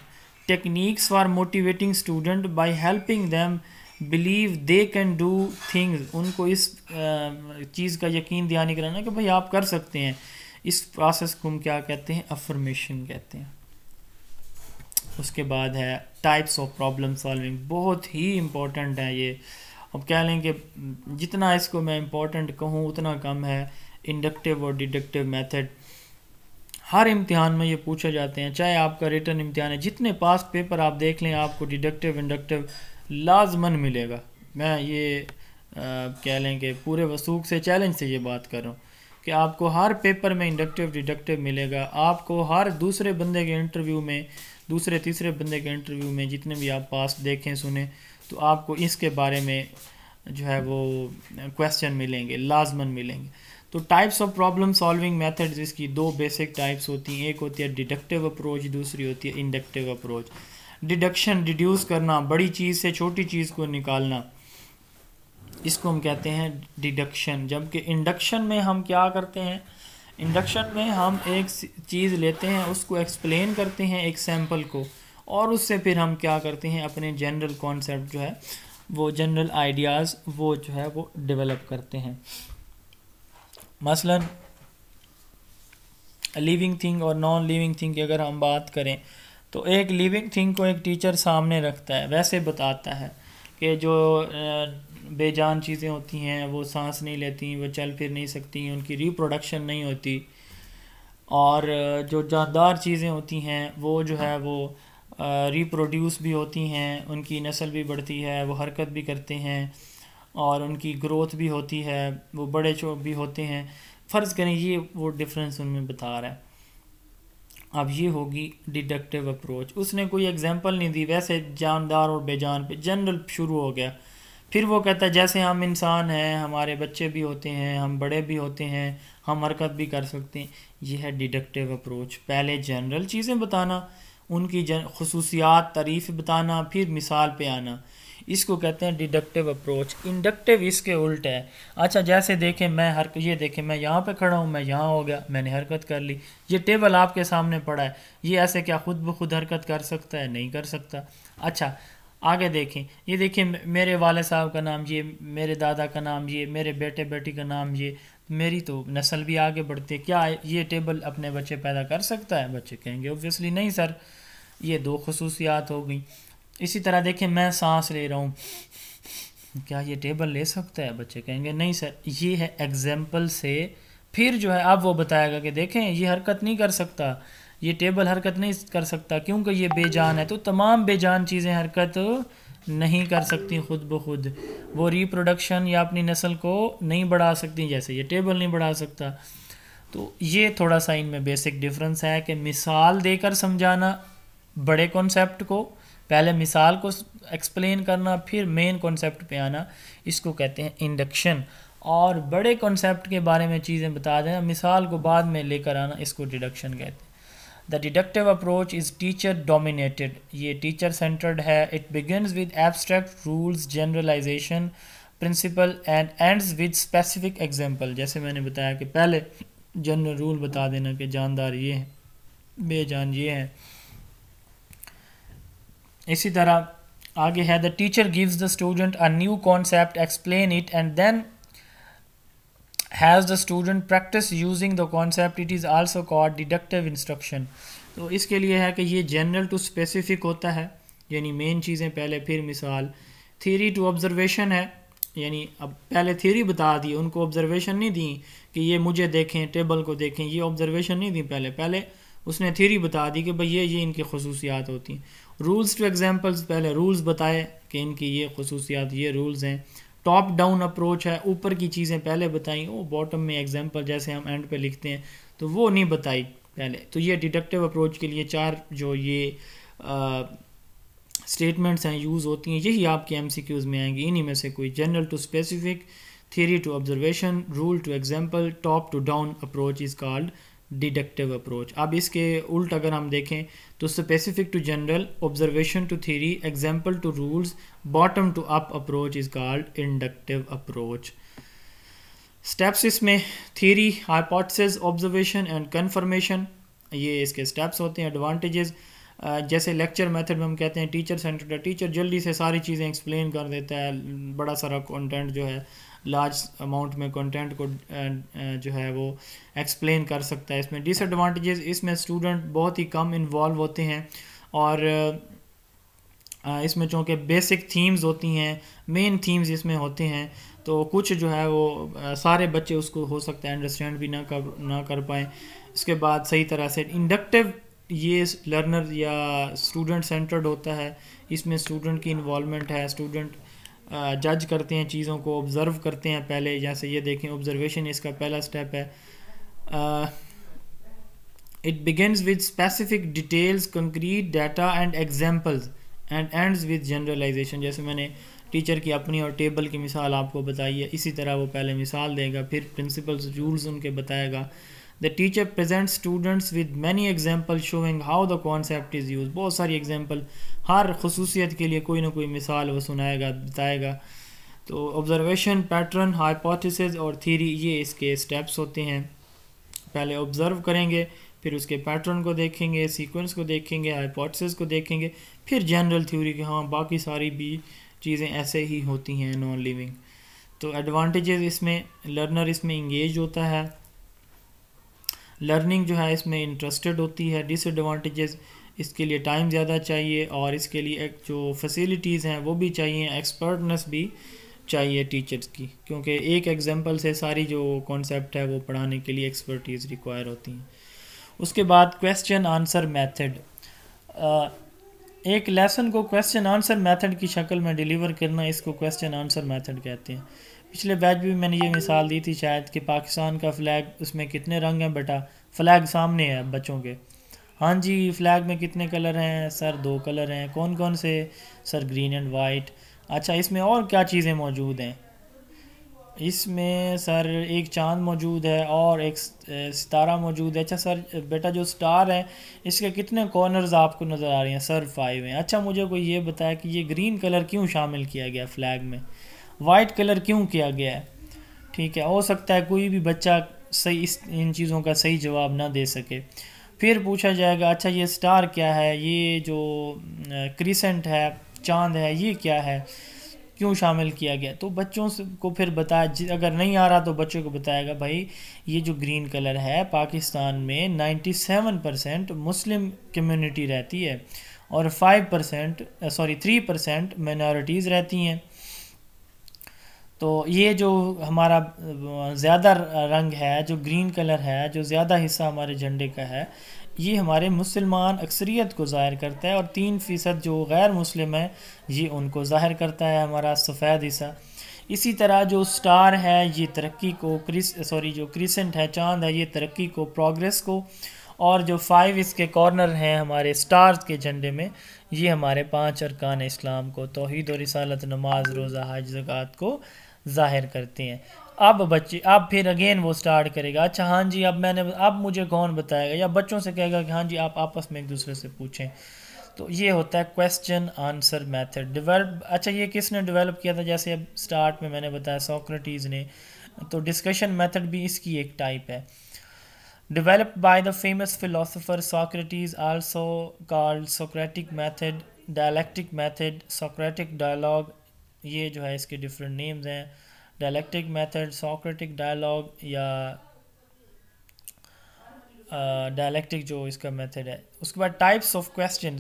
techniques for motivating student by helping them believe they can do things उनको इस चीज़ का यकीन दिहानी कराना कि भाई आप कर सकते हैं इस प्रोसेस को हम क्या कहते हैं अफर्मेशन कहते हैं उसके बाद है टाइप्स ऑफ प्रॉब्लम सॉल्विंग बहुत ही इम्पोर्टेंट है ये अब कह लें कि जितना इसको मैं इम्पोर्टेंट कहूँ उतना कम है इंडक्टिव और डिडक्टिव मेथड हर इम्तिहान में ये पूछे जाते हैं चाहे आपका रिटर्न इम्तिहान है जितने पास पेपर आप देख लें आपको डिडक्टिव इंडक्टिव लाजमन मिलेगा मैं ये कह लें कि पूरे वसूख से चैलेंज से ये बात कर रहा हूँ कि आपको हर पेपर में इंडक्टिव डिडक्टिव मिलेगा आपको हर दूसरे बंदे के इंटरव्यू में दूसरे तीसरे बंदे के इंटरव्यू में जितने भी आप पास देखें सुने तो आपको इसके बारे में जो है वो क्वेश्चन मिलेंगे लाजमन मिलेंगे तो types of problem solving methods इसकी दो बेसिक टाइप्स होती हैं एक होती है डिडक्टिव अप्रोच दूसरी होती है इंडक्टिव अप्रोच डिडक्शन डिड्यूस करना बड़ी चीज़ से छोटी चीज़ को निकालना इसको हम कहते हैं डिडक्शन जबकि इंडक्शन में हम क्या करते हैं इंडक्शन में हम एक चीज़ लेते हैं उसको एक्सप्लेन करते हैं एक सैम्पल को और उससे फिर हम क्या करते हैं अपने जनरल कॉन्सेप्ट जो है वो जनरल आइडियाज़ वो जो है वो डेवलप करते हैं मसलन लिविंग थिंग और नॉन लिविंग थिंग की अगर हम बात करें तो एक लिविंग थिंग को एक टीचर सामने रखता है वैसे बताता है कि जो बेजान चीज़ें होती हैं वो सांस नहीं लेती वो चल फिर नहीं सकती उनकी रिप्रोडक्शन नहीं होती और जो जानदार चीज़ें होती हैं वो जो है वो रिप्रोड्यूस भी होती हैं उनकी नस्ल भी बढ़ती है वो हरकत भी करते हैं और उनकी ग्रोथ भी होती है वो बड़े भी होते हैं फ़र्ज़ करें ये वो डिफरेंस उनमें बता रहा है अब ये होगी डिडक्टिव अप्रोच उसने कोई एग्जांपल नहीं दी वैसे जानदार और बेजान पे जनरल शुरू हो गया फिर वो कहता है जैसे हम इंसान हैं हमारे बच्चे भी होते हैं हम बड़े भी होते हैं हम हरकत भी कर सकते हैं ये है डिडक्टिव अप्रोच पहले जनरल चीज़ें बताना उनकी जन खसूसियात तारीफ़ बताना फिर मिसाल पे आना इसको कहते हैं डिडक्टिव अप्रोच इंडक्टिव इसके उल्ट है अच्छा जैसे देखें मैं हर ये देखें मैं यहाँ पे खड़ा हूँ मैं यहाँ हो गया मैंने हरकत कर ली ये टेबल आपके सामने पड़ा है ये ऐसे क्या खुद ब खुद हरकत कर सकता है नहीं कर सकता अच्छा आगे देखें ये देखिए मेरे वाले साहब का नाम ये मेरे दादा का नाम ये मेरे बेटे बेटी का नाम ये मेरी तो नस्ल भी आगे बढ़ती है क्या ये टेबल अपने बच्चे पैदा कर सकता है बच्चे कहेंगे ओबियसली नहीं सर ये दो खसूसियात हो गई इसी तरह देखिए मैं सांस ले रहा हूँ क्या ये टेबल ले सकता है बच्चे कहेंगे नहीं सर ये है एग्जाम्पल से फिर जो है अब वो बताएगा कि देखें ये हरकत नहीं कर सकता ये टेबल हरकत नहीं कर सकता क्योंकि ये बेजान है तो तमाम बेजान चीज़ें हरकत नहीं कर सकती खुद ब खुद वो रिप्रोडक्शन या अपनी नस्ल को नहीं बढ़ा सकती जैसे ये टेबल नहीं बढ़ा सकता तो ये थोड़ा सा इनमें बेसिक डिफरेंस है कि मिसाल देकर समझाना बड़े कॉन्सेप्ट को पहले मिसाल को एक्सप्लेन करना फिर मेन कॉन्सेप्ट पे आना इसको कहते हैं इंडक्शन और बड़े कॉन्सेप्ट के बारे में चीज़ें बता देना मिसाल को बाद में लेकर आना इसको डिडक्शन कहते हैं the deductive approach is teacher dominated ये टीचर सेंटर्ड है it begins with abstract rules generalization principle and ends with specific example जैसे मैंने बताया कि पहले जनरल रूल बता देना कि जानदार ये है बेजान ये है इसी तरह आगे है the teacher gives the student a new concept explain it and then has the student practise using the concept it is also called deductive instruction तो इसके लिए है कि ये जनरल टू स्पेसिफिक होता है यानी मेन चीज़ें पहले फिर मिसाल थीरी टू ऑब्जर्वेशन है यानी अब पहले थीरी बता दी उनको ऑब्जर्वेशन नहीं दी कि ये मुझे देखें टेबल को देखें ये ऑब्जर्वेशन नहीं दी पहले पहले उसने थ्योरी बता दी कि भाई ये ये इनकी खसूसियात होती हैं रूल्स टू एग्जाम्पल्स पहले रूल्स बताए कि इनकी ये खसूसियात ये रूल्स हैं टॉप डाउन अप्रोच है ऊपर की चीज़ें पहले बताई वो बॉटम में एग्जाम्पल जैसे हम एंड पे लिखते हैं तो वो नहीं बताई पहले तो ये डिडक्टिव अप्रोच के लिए चार जो ये स्टेटमेंट्स हैं यूज़ होती हैं यही आपके एम सी क्यूज़ में आएंगी इन्हीं में से कोई general to specific theory to observation rule to example top to down approach is called deductive approach अब इसके उल्ट अगर हम देखें तो specific to general observation to theory example to rules bottom to up approach is called inductive approach steps इसमें theory hypothesis observation and confirmation ये इसके स्टेप्स होते हैं एडवांटेजेस जैसे लेक्चर मेथड में हम कहते हैं टीचर सेंटर टीचर जल्दी से सारी चीज़ें एक्सप्लेन कर देता है बड़ा सारा कंटेंट जो है लार्ज अमाउंट में कंटेंट को uh, uh, जो है वो एक्सप्लेन कर सकता है इसमें डिसएडवांटेजेस इसमें स्टूडेंट बहुत ही कम इन्वॉल्व होते हैं और uh, इसमें चूँकि बेसिक थीम्स होती हैं मेन थीम्स इसमें होते हैं तो कुछ जो है वो सारे बच्चे उसको हो सकता है अंडरस्टैंड भी ना कर ना कर पाएँ इसके बाद सही तरह से इंडक्टिव ये लर्नर या स्टूडेंट सेंटर्ड होता है इसमें स्टूडेंट की इन्वॉलमेंट है स्टूडेंट जज करते हैं चीज़ों को ऑब्ज़र्व करते हैं पहले जैसे ये देखें ऑब्ज़र्वेशन इसका पहला स्टेप है it begins with specific details concrete data and examples and ends with generalization जैसे मैंने टीचर की अपनी और टेबल की मिसाल आपको बताई है इसी तरह वो पहले मिसाल देगा फिर प्रिंसिपल्स रूल्स उनके बताएगा the teacher present students with many example showing how the concept is use बहुत सारी एग्जाम्पल हर खसूसियत के लिए कोई ना कोई मिसाल वो सुनाएगा बताएगा तो ऑब्जर्वेशन पैटर्न हाइपोथिस और थीरी ये इसके स्टेप्स होते हैं पहले ऑब्ज़र्व करेंगे फिर उसके पैटर्न को देखेंगे सीक्वेंस को देखेंगे हाइपोथेसिस को देखेंगे फिर जनरल थ्योरी के हाँ बाकी सारी भी चीज़ें ऐसे ही होती हैं नॉन लिविंग तो एडवांटेजेस इसमें लर्नर इसमें इंगेज होता है लर्निंग जो है इसमें इंटरेस्टेड होती है डिसएडवांटेजेस इसके लिए टाइम ज़्यादा चाहिए और इसके लिए एक जो फैसिलिटीज़ हैं वो भी चाहिए एक्सपर्टनेस भी चाहिए टीचर्स की क्योंकि एक एग्जांपल से सारी जो कॉन्सेप्ट है वो पढ़ाने के लिए एक्सपर्टीज़ रिक्वायर होती हैं उसके बाद क्वेश्चन आंसर मेथड एक लेसन को क्वेश्चन आंसर मेथड की शक्ल में डिलीवर करना इसको क्वेश्चन आंसर मेथड कहते हैं पिछले बैच भी मैंने ये मिसाल दी थी शायद कि पाकिस्तान का फ्लैग उसमें कितने रंग हैं बेटा फ्लैग सामने है बच्चों के हाँ जी फ्लैग में कितने कलर हैं सर दो कलर हैं कौन कौन से सर ग्रीन एंड वाइट अच्छा इसमें और क्या चीज़ें मौजूद हैं इसमें सर एक चांद मौजूद है और एक सितारा मौजूद है अच्छा सर बेटा जो स्टार है इसके कितने कॉर्नर्स आपको नज़र आ रहे हैं सर फाइव हैं अच्छा मुझे कोई ये बताया कि ये ग्रीन कलर क्यों शामिल किया गया फ्लैग में वाइट कलर क्यों किया गया है ठीक है हो सकता है कोई भी बच्चा सही इस इन चीज़ों का सही जवाब ना दे सके फिर पूछा जाएगा अच्छा ये स्टार क्या है ये जो क्रिसेंट है चांद है ये क्या है क्यों शामिल किया गया तो बच्चों को फिर बताया अगर नहीं आ रहा तो बच्चों को बताएगा भाई ये जो ग्रीन कलर है पाकिस्तान में 97 परसेंट मुस्लिम कम्युनिटी रहती है और 5 परसेंट सॉरी 3 परसेंट माइनॉरिटीज़ रहती हैं तो ये जो हमारा ज़्यादा रंग है जो ग्रीन कलर है जो ज़्यादा हिस्सा हमारे झंडे का है ये हमारे मुसलमान अक्सरियत को ज़ाहिर करता है और तीन फ़ीसद जो गैर मुस्लिम है ये उनको ज़ाहिर करता है हमारा सफ़ेद हिस्सा इसी तरह जो स्टार है ये तरक्की को क्रिस सॉरी जो क्रिसेंट है चांद है ये तरक्की को प्रोग्रेस को और जो फाइव इसके कॉर्नर हैं हमारे स्टार्स के झंडे में ये हमारे पांच अरकान इस्लाम को तोहद और रसालत नमाज रोज़ा हज जक़ात को ज़ाहिर करती हैं अब बच्चे अब फिर अगेन वो स्टार्ट करेगा अच्छा हाँ जी अब मैंने अब मुझे कौन बताएगा या बच्चों से कहेगा कि हाँ जी आप आपस में एक दूसरे से पूछें तो ये होता है क्वेश्चन आंसर मेथड डिवेल्प अच्छा ये किसने डेवलप किया था जैसे अब स्टार्ट में मैंने बताया सोक्रेटीज़ ने तो डिस्कशन मेथड भी इसकी एक टाइप है develop by the famous philosopher Socrates also called Socratic method dialectic method Socratic dialogue ये जो है इसके डिफरेंट नेम्स हैं डायलैक्टिक मेथड सॉक्रेटिक डायलॉग या uh, जो इसका मेथड है उसके बाद टाइप्स ऑफ क्वेश्चन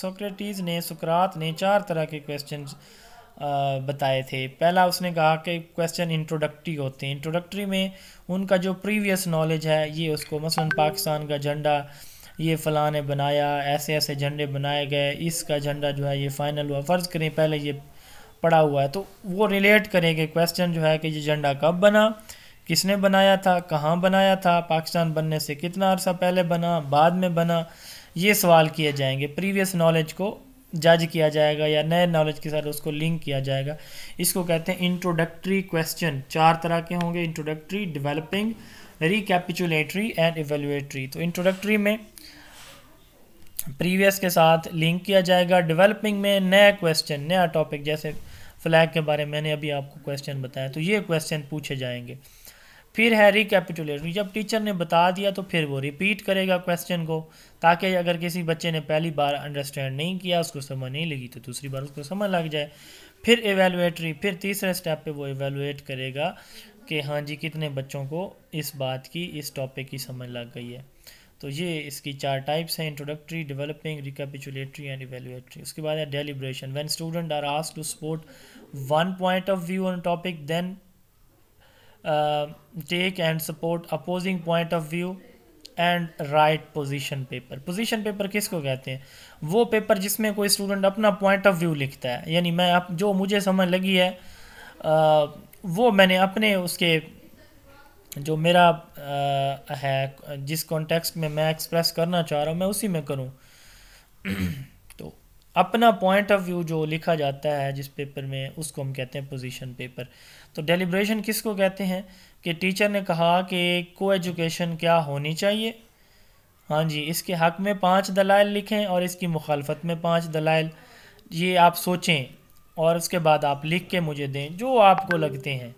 सोक्रेटीज़ ने सुकरात ने चार तरह के क्वेश्चन uh, बताए थे पहला उसने कहा कि क्वेश्चन इंट्रोडक्टरी होते हैं इंट्रोडक्टरी में उनका जो प्रीवियस नॉलेज है ये उसको मसलन पाकिस्तान का झंडा ये फ़लाँ ने बनाया ऐसे ऐसे झंडे बनाए गए इसका झंडा जो है ये फ़ाइनल हुआ फ़र्ज़ करें पहले ये पड़ा हुआ है तो वो रिलेट करेंगे क्वेश्चन जो है कि ये झंडा कब बना किसने बनाया था कहाँ बनाया था पाकिस्तान बनने से कितना अरसा पहले बना बाद में बना ये सवाल किए जाएंगे प्रीवियस नॉलेज को जज किया जाएगा या नए नॉलेज के साथ उसको लिंक किया जाएगा इसको कहते हैं इंट्रोडक्टरी क्वेश्चन चार तरह के होंगे introductory developing recapitulatory and evaluatory तो इंट्रोडक्टरी में प्रीवियस के साथ लिंक किया जाएगा डेवलपिंग में नया क्वेश्चन नया टॉपिक जैसे फ्लैग के बारे में मैंने अभी आपको क्वेश्चन बताया तो ये क्वेश्चन पूछे जाएंगे फिर है रिकेपिटुलेट जब टीचर ने बता दिया तो फिर वो रिपीट करेगा क्वेश्चन को ताकि अगर किसी बच्चे ने पहली बार अंडरस्टैंड नहीं किया उसको समझ नहीं लगी तो दूसरी बार उसको समझ लग जाए फिर एवेलुएटरी फिर तीसरे स्टेप पे वो एवेलुएट करेगा कि हाँ जी कितने बच्चों को इस बात की इस टॉपिक की समझ लग गई है तो ये इसकी चार टाइप्स हैं introductory developing recapitulatory and evaluatory उसके बाद है deliberation when student are ask to support one point of view on topic then take and support opposing point of view and write position paper position paper किसको कहते हैं वो paper जिसमें कोई student अपना पॉइंट ऑफ व्यू लिखता है यानी मैं अप, जो मुझे समझ लगी है आ, uh, वो मैंने अपने उसके जो मेरा आ, है जिस कॉन्टेक्स्ट में मैं एक्सप्रेस करना चाह रहा हूँ मैं उसी में करूँ [CLEARS THROAT] तो अपना पॉइंट ऑफ व्यू जो लिखा जाता है जिस पेपर में उसको हम कहते हैं पोजीशन पेपर तो डेलिब्रेशन किसको कहते हैं कि टीचर ने कहा कि को एजुकेशन क्या होनी चाहिए हाँ जी इसके हक में पाँच दलाइल लिखें और इसकी मुखालफत में पाँच दलाइल ये आप सोचें और उसके बाद आप लिख के मुझे दें जो आपको लगते हैं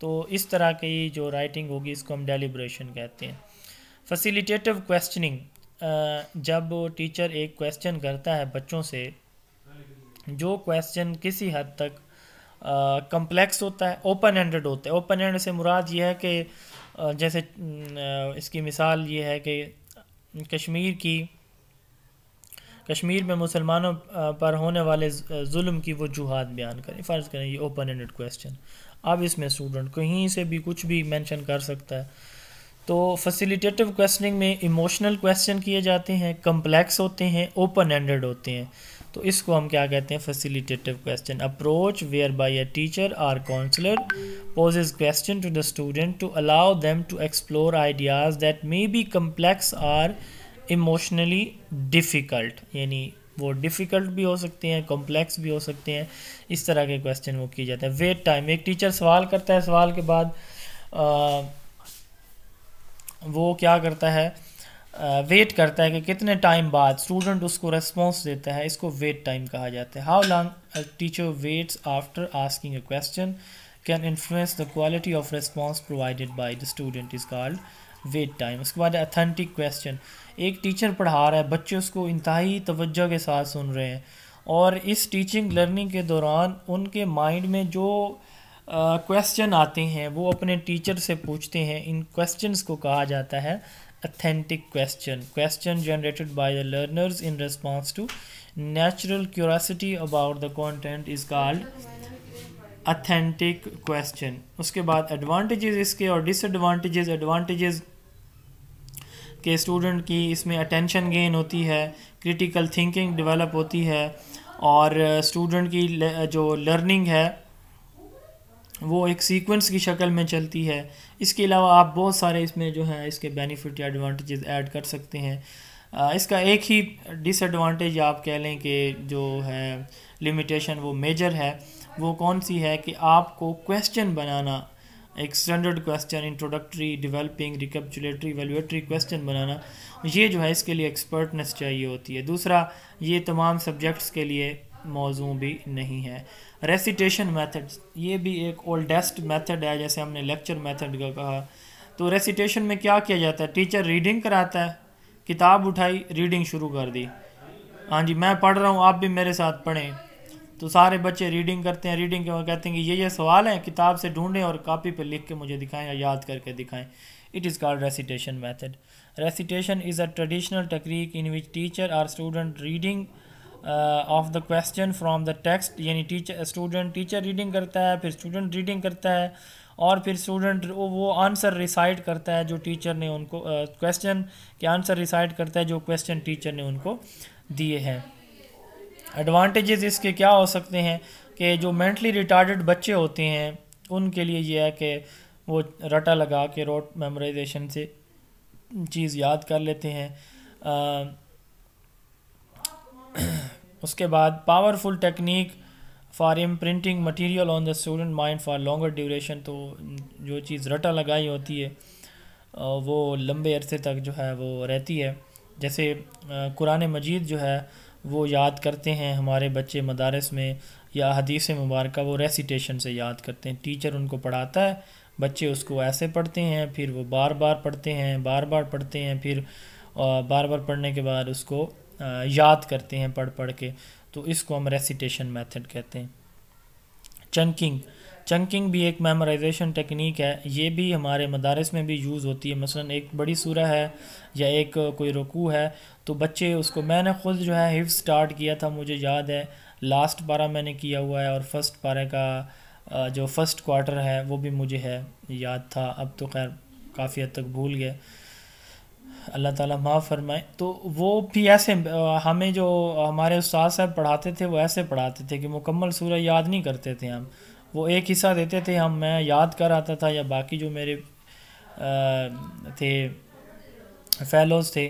तो इस तरह की जो राइटिंग होगी इसको हम डेलीब्रेशन कहते हैं फैसिलिटेटिव क्वेश्चनिंग जब टीचर एक क्वेश्चन करता है बच्चों से जो क्वेश्चन किसी हद तक कम्प्लेक्स होता है ओपन एंडेड होता है ओपन एंड से मुराद ये है कि जैसे इसकी मिसाल ये है कि कश्मीर की कश्मीर में मुसलमानों पर होने वाले जुल्म की वजूहत बयान करें फ़र्ज़ करें ये ओपन एंडेड क्वेश्चन अब इसमें स्टूडेंट कहीं से भी कुछ भी मेंशन कर सकता है तो फैसिलिटेटिव क्वेश्चनिंग में इमोशनल क्वेश्चन किए जाते हैं कम्प्लेक्स होते हैं ओपन एंडेड होते हैं तो इसको हम क्या कहते हैं facilitative question approach where by a teacher or counsellor poses question to the student to allow them to explore ideas that may be complex or emotionally difficult यानी वो डिफ़िकल्ट भी हो सकते हैं कॉम्प्लेक्स भी हो सकते हैं इस तरह के क्वेश्चन वो किए जाते हैं वेट टाइम एक टीचर सवाल करता है सवाल के बाद आ, वो क्या करता है आ, वेट करता है कि कितने टाइम बाद स्टूडेंट उसको रेस्पॉन्स देता है इसको वेट टाइम कहा जाता है how long teacher waits after asking a question can influence the quality of response provided by the student is called wait time उसके बाद अथेंटिक क्वेश्चन एक टीचर पढ़ा रहा है बच्चे उसको इंतहाई तवज्जो के साथ सुन रहे हैं और इस टीचिंग लर्निंग के दौरान उनके माइंड में जो क्वेश्चन आते हैं वो अपने टीचर से पूछते हैं इन क्वेश्चन को कहा जाता है authentic question question generated by the learners in response to natural curiosity about the content is called authentic question उसके बाद एडवांटेजेस इसके और डिसएडवांटेजेस एडवांटेजेस के स्टूडेंट की इसमें अटेंशन गेन होती है क्रिटिकल थिंकिंग डेवलप होती है और स्टूडेंट uh, की uh, जो लर्निंग है वो एक सीक्वेंस की शक्ल में चलती है इसके अलावा आप बहुत सारे इसमें जो है इसके बेनिफिट या एडवांटेजेस ऐड कर सकते हैं uh, इसका एक ही डिसएडवांटेज आप कह लें कि जो है लिमिटेशन वो मेजर है वो कौन सी है कि आपको क्वेश्चन बनाना एक standard question introductory developing recapitulatory evaluatory question बनाना ये जो है इसके लिए एक्सपर्टनेस चाहिए होती है दूसरा ये तमाम सब्जेक्ट्स के लिए मौजू भी नहीं है रेसिटेशन मेथड्स ये भी एक ओल्डेस्ट मेथड है जैसे हमने लेक्चर मेथड का कहा तो रेसिटेशन में क्या किया जाता है टीचर रीडिंग कराता है किताब उठाई रीडिंग शुरू कर दी हाँ जी मैं पढ़ रहा हूँ आप भी मेरे साथ पढ़ें तो सारे बच्चे रीडिंग करते हैं रीडिंग के कहते हैं कि ये ये सवाल हैं किताब से ढूंढें और कापी पर लिख के मुझे दिखाएं या याद करके दिखाएं it is called recitation method recitation is a traditional technique in which teacher or student reading of the question from the text यानी टीचर स्टूडेंट टीचर रीडिंग करता है फिर स्टूडेंट रीडिंग करता है और फिर स्टूडेंट वो आंसर रिसाइट करता है जो टीचर ने उनको क्वेश्चन uh, के आंसर रिसाइट करता है जो क्वेश्चन टीचर ने उनको दिए हैं एडवांटेजेस इसके क्या हो सकते हैं कि जो मेंटली रिटार्डेड बच्चे होते हैं उनके लिए यह है कि वो रटा लगा के रोट मेमोराइजेशन से चीज़ याद कर लेते हैं आ, उसके बाद powerful technique for imprinting material on the student mind for longer duration तो जो चीज़ रटा लगाई होती है वो लंबे अरसे तक जो है वो रहती है जैसे कुरान मजीद जो है वो याद करते हैं हमारे बच्चे मदारस में या हदीस मुबारक वो रेसिटेशन से याद करते हैं टीचर उनको पढ़ाता है बच्चे उसको ऐसे पढ़ते हैं फिर वो बार बार पढ़ते हैं बार बार पढ़ते हैं फिर बार बार पढ़ने के बाद उसको याद करते हैं पढ़ पढ़ के तो इसको हम रेसिटेशन मेथड कहते हैं चंकिंग चंकिंग भी एक मेमोराइजेशन टेक्निक है ये भी हमारे मदारस में भी यूज़ होती है मसलन एक बड़ी सूरह है या एक कोई रुकू है तो बच्चे उसको मैंने ख़ुद जो है हिफ स्टार्ट किया था मुझे याद है लास्ट पारा मैंने किया हुआ है और फर्स्ट पारा का जो फर्स्ट क्वार्टर है वो भी मुझे है याद था अब तो खैर काफ़ी हद तक भूल गए अल्लाह ताला माफ़ फरमाए तो वो भी ऐसे हमें जो हमारे उस्ताद साहब पढ़ाते थे वो ऐसे पढ़ाते थे कि मुकम्मल सूरह याद नहीं करते थे हम वो एक हिस्सा देते थे हम मैं याद कर आता था या बाकी जो मेरे थे फेलोज़ थे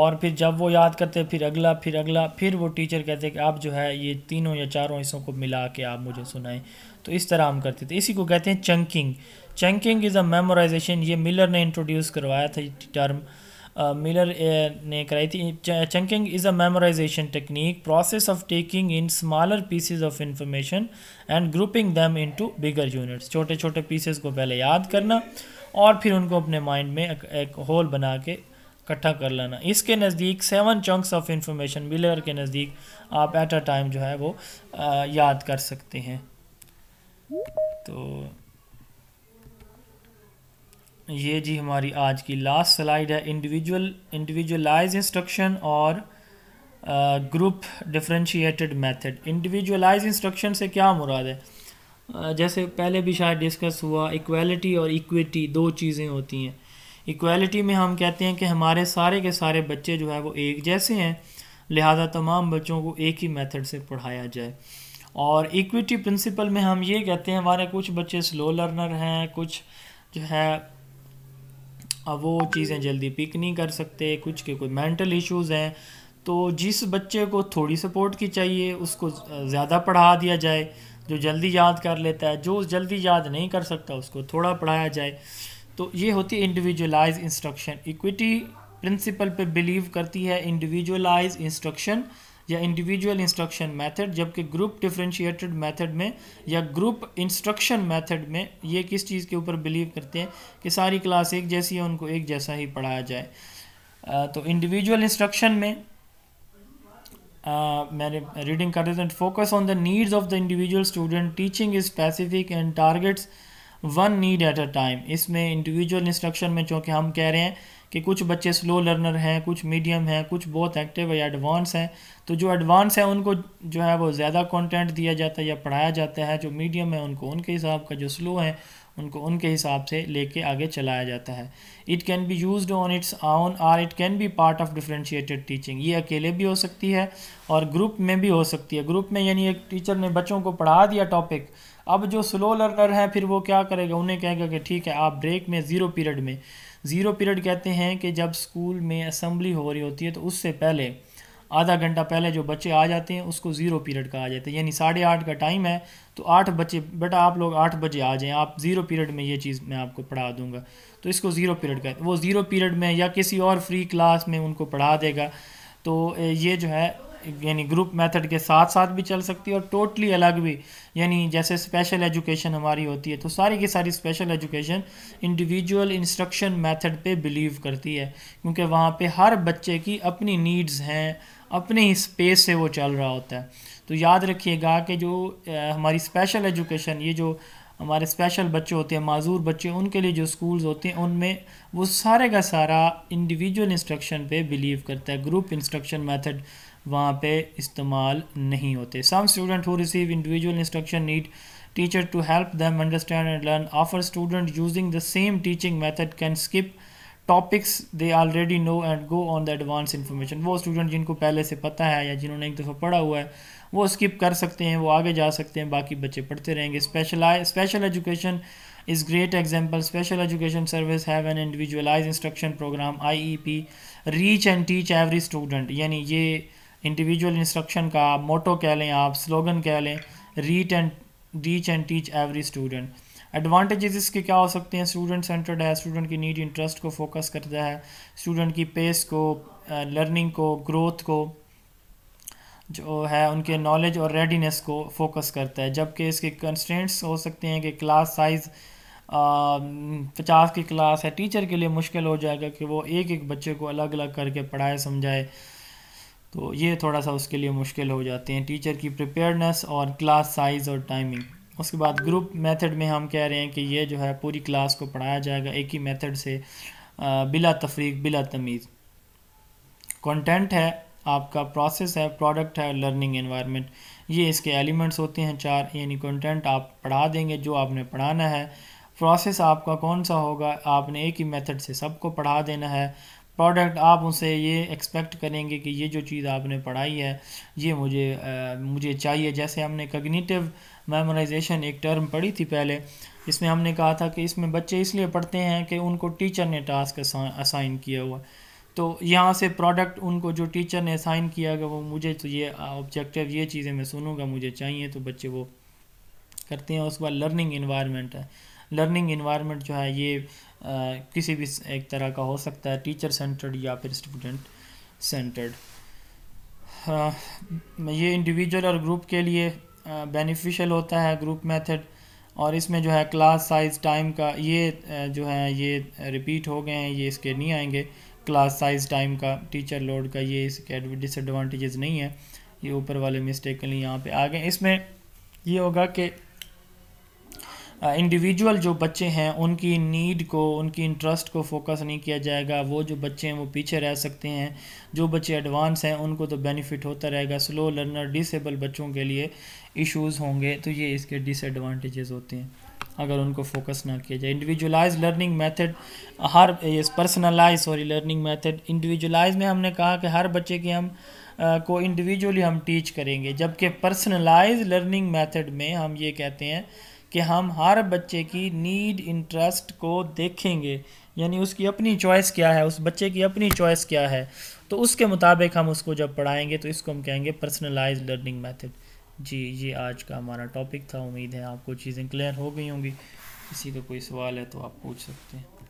और फिर जब वो याद करते फिर अगला फिर अगला फिर वो टीचर कहते कि आप जो है ये तीनों या चारों हिस्सों को मिला के आप मुझे सुनाएं तो इस तरह हम करते थे इसी को कहते हैं chunking chunking is a memorization ये मिलर ने इंट्रोड्यूस करवाया था ये टर्म मिलर uh, uh, ने कराई थी chunking is a memorization technique process of taking in smaller pieces of information and grouping them into bigger units छोटे छोटे पीसेज को पहले याद करना और फिर उनको अपने माइंड में एक, एक होल बना के इकट्ठा कर लेना इसके नज़दीक seven chunks of information Miller के नज़दीक आप एट अ टाइम जो है वो आ, uh, याद कर सकते हैं तो ये जी हमारी आज की लास्ट स्लाइड है इंडिविजुअल इंडिविजुअलाइज इंस्ट्रक्शन और group differentiated method individualize instruction से क्या मुराद है जैसे पहले भी शायद डिस्कस हुआ इक्वलिटी और इक्विटी दो चीज़ें होती हैं इक्वलिटी में हम कहते हैं कि हमारे सारे के सारे बच्चे जो है वो एक जैसे हैं लिहाजा तमाम बच्चों को एक ही मेथड से पढ़ाया जाए और इक्विटी प्रिंसिपल में हम ये कहते हैं हमारे कुछ बच्चे स्लो लर्नर हैं कुछ जो है अब वो चीज़ें जल्दी पिक नहीं कर सकते कुछ के कोई मेंटल इश्यूज़ हैं तो जिस बच्चे को थोड़ी सपोर्ट की चाहिए उसको ज़्यादा पढ़ा दिया जाए जो जल्दी याद कर लेता है जो जल्दी याद नहीं कर सकता उसको थोड़ा पढ़ाया जाए तो ये होती है इंडिविजुअलाइज इंस्ट्रक्शन इक्विटी प्रिंसिपल पे बिलीव करती है इंडिविजुअलाइज इंस्ट्रक्शन या इंडिविजुअल इंस्ट्रक्शन मेथड जबकि ग्रुप डिफ्रेंशिएटेड मेथड में या ग्रुप इंस्ट्रक्शन मेथड में ये किस चीज़ के ऊपर बिलीव करते हैं कि सारी क्लास एक जैसी है उनको एक जैसा ही पढ़ाया जाए आ, तो इंडिविजुअल इंस्ट्रक्शन में मैंने रीडिंग कर देते focus on the needs of the individual student teaching is specific and targets one need at a time इसमें इंडिविजुअल इंस्ट्रक्शन में चूँकि हम कह रहे हैं कि कुछ बच्चे स्लो लर्नर हैं कुछ मीडियम हैं कुछ बहुत एक्टिव है या एडवांस हैं तो जो एडवांस है उनको जो है वो ज़्यादा कंटेंट दिया जाता है या पढ़ाया जाता है जो मीडियम है उनको उनके हिसाब का जो स्लो है उनको उनके हिसाब से लेके आगे चलाया जाता है it can be use on its own or it can be part of differentiated teaching ये अकेले भी हो सकती है और ग्रुप में भी हो सकती है ग्रुप में यानी एक टीचर ने बच्चों को पढ़ा दिया टॉपिक अब जो स्लो लर्नर हैं फिर वो क्या करेगा उन्हें कहेगा कि ठीक है आप ब्रेक में ज़ीरो पीरियड में ज़ीरो पीरियड कहते हैं कि जब स्कूल में असम्बली हो रही होती है तो उससे पहले आधा घंटा पहले जो बच्चे आ जाते हैं उसको ज़ीरो पीरियड कहा जाता है यानी साढ़े आठ का टाइम है तो आठ बच्चे बेटा आप लोग आठ बजे आ जाएं आप ज़ीरो पीरियड में ये चीज़ मैं आपको पढ़ा दूंगा तो इसको ज़ीरो पीरियड कहते हैं वो ज़ीरो पीरियड में या किसी और फ्री क्लास में उनको पढ़ा देगा तो ये जो है यानी ग्रुप मेथड के साथ साथ भी चल सकती है और टोटली अलग भी यानी जैसे स्पेशल एजुकेशन हमारी होती है तो सारी की सारी special education individual instruction method पे बिलीव करती है क्योंकि वहाँ पे हर बच्चे की अपनी नीड्स हैं अपने ही स्पेस से वो चल रहा होता है तो याद रखिएगा कि जो हमारी स्पेशल एजुकेशन ये जो हमारे स्पेशल बच्चे होते हैं माजूर बच्चे उनके लिए जो स्कूल्स होते हैं उनमें वो सारे का सारा इंडिविजुअल इंस्ट्रक्शन पे बिलीव करता है ग्रुप इंस्ट्रक्शन मेथड वहाँ पे इस्तेमाल नहीं होते some student who receive individual instruction need teacher to help them understand and learn after student using the same teaching method can skip topics they already know and go on the advance information वो student जिनको पहले से पता है या जिन्होंने एक दफ़ा पढ़ा हुआ है वो स्किप कर सकते हैं वो आगे जा सकते हैं बाकी बच्चे पढ़ते रहेंगे specialize special education is great example special education service have an individualize instruction program I E P reach and teach every student यानी ये इंडिविजुअल इंस्ट्रक्शन का मोटो कह लें आप स्लोगन कह लें read and reach and teach every student advantages इसके क्या हो सकते हैं स्टूडेंट सेंटर्ड है स्टूडेंट की नीड इंटरेस्ट को फोकस करता है स्टूडेंट की पेस को लर्निंग को ग्रोथ को जो है उनके नॉलेज और रेडीनेस को फोकस करता है जबकि इसके कंस्टेंट्स हो सकते हैं कि क्लास साइज़ पचास की क्लास है टीचर के लिए मुश्किल हो जाएगा कि वो एक एक बच्चे को अलग अलग करके पढ़ाए समझाए तो ये थोड़ा सा उसके लिए मुश्किल हो जाते हैं टीचर की प्रिपेयरनेस और क्लास साइज़ और टाइमिंग उसके बाद ग्रुप मेथड में हम कह रहे हैं कि ये जो है पूरी क्लास को पढ़ाया जाएगा एक ही मेथड से बिला तफरीक बिला तमीज़ कंटेंट है आपका प्रोसेस है प्रोडक्ट है लर्निंग एनवायरनमेंट ये इसके एलिमेंट्स होते हैं चार यानी कंटेंट आप पढ़ा देंगे जो आपने पढ़ाना है प्रोसेस आपका कौन सा होगा आपने एक ही मेथड से सबको पढ़ा देना है प्रोडक्ट आप उनसे ये एक्सपेक्ट करेंगे कि ये जो चीज़ आपने पढ़ाई है ये मुझे आ, मुझे चाहिए जैसे हमने कग्निटिव मेमोराइजेशन एक टर्म पढ़ी थी पहले इसमें हमने कहा था कि इसमें बच्चे इसलिए पढ़ते हैं कि उनको टीचर ने टास्क असाइन किया हुआ तो यहाँ से प्रोडक्ट उनको जो टीचर ने असाइन किया गया वो मुझे तो ये ऑब्जेक्टिव ये चीज़ें मैं सुनूंगा मुझे चाहिए तो बच्चे वो करते हैं उसके बाद लर्निंग इन्वायरमेंट है लर्निंग इन्वायरमेंट जो है ये किसी भी एक तरह का हो सकता है टीचर सेंटर्ड या फिर स्टूडेंट सेंटर्ड ये इंडिविजुअल और ग्रुप के लिए बेनिफिशियल होता है ग्रुप मेथड और इसमें जो है क्लास साइज टाइम का ये जो है ये रिपीट हो गए हैं ये इसके नहीं आएंगे क्लास साइज टाइम का टीचर लोड का ये इसके डिसएडवांटेजेस नहीं है ये ऊपर वाले मिस्टेकली यहाँ पे आ गए इसमें ये होगा कि इंडिविजुअल जो बच्चे हैं उनकी नीड को उनकी इंटरेस्ट को फोकस नहीं किया जाएगा वो जो बच्चे हैं वो पीछे रह सकते हैं जो बच्चे एडवांस हैं उनको तो बेनिफिट होता रहेगा स्लो लर्नर डिसेबल बच्चों के लिए इश्यूज होंगे तो ये इसके डिसएडवांटेजेस होते हैं अगर उनको फोकस ना किया जाए इंडिविजुअलाइज लर्निंग मेथड हर personalize sorry learning method individualize में हमने कहा कि हर बच्चे की हम Uh, को इंडिविजुअली हम टीच करेंगे जबकि पर्सनलाइज लर्निंग मेथड में हम ये कहते हैं कि हम हर बच्चे की नीड इंटरेस्ट को देखेंगे यानी उसकी अपनी चॉइस क्या है उस बच्चे की अपनी चॉइस क्या है तो उसके मुताबिक हम उसको जब पढ़ाएंगे तो इसको हम कहेंगे पर्सनलाइज लर्निंग मेथड जी ये आज का हमारा टॉपिक था उम्मीद है आपको चीज़ें क्लियर हो गई होंगी किसी का कोई सवाल है तो आप पूछ सकते हैं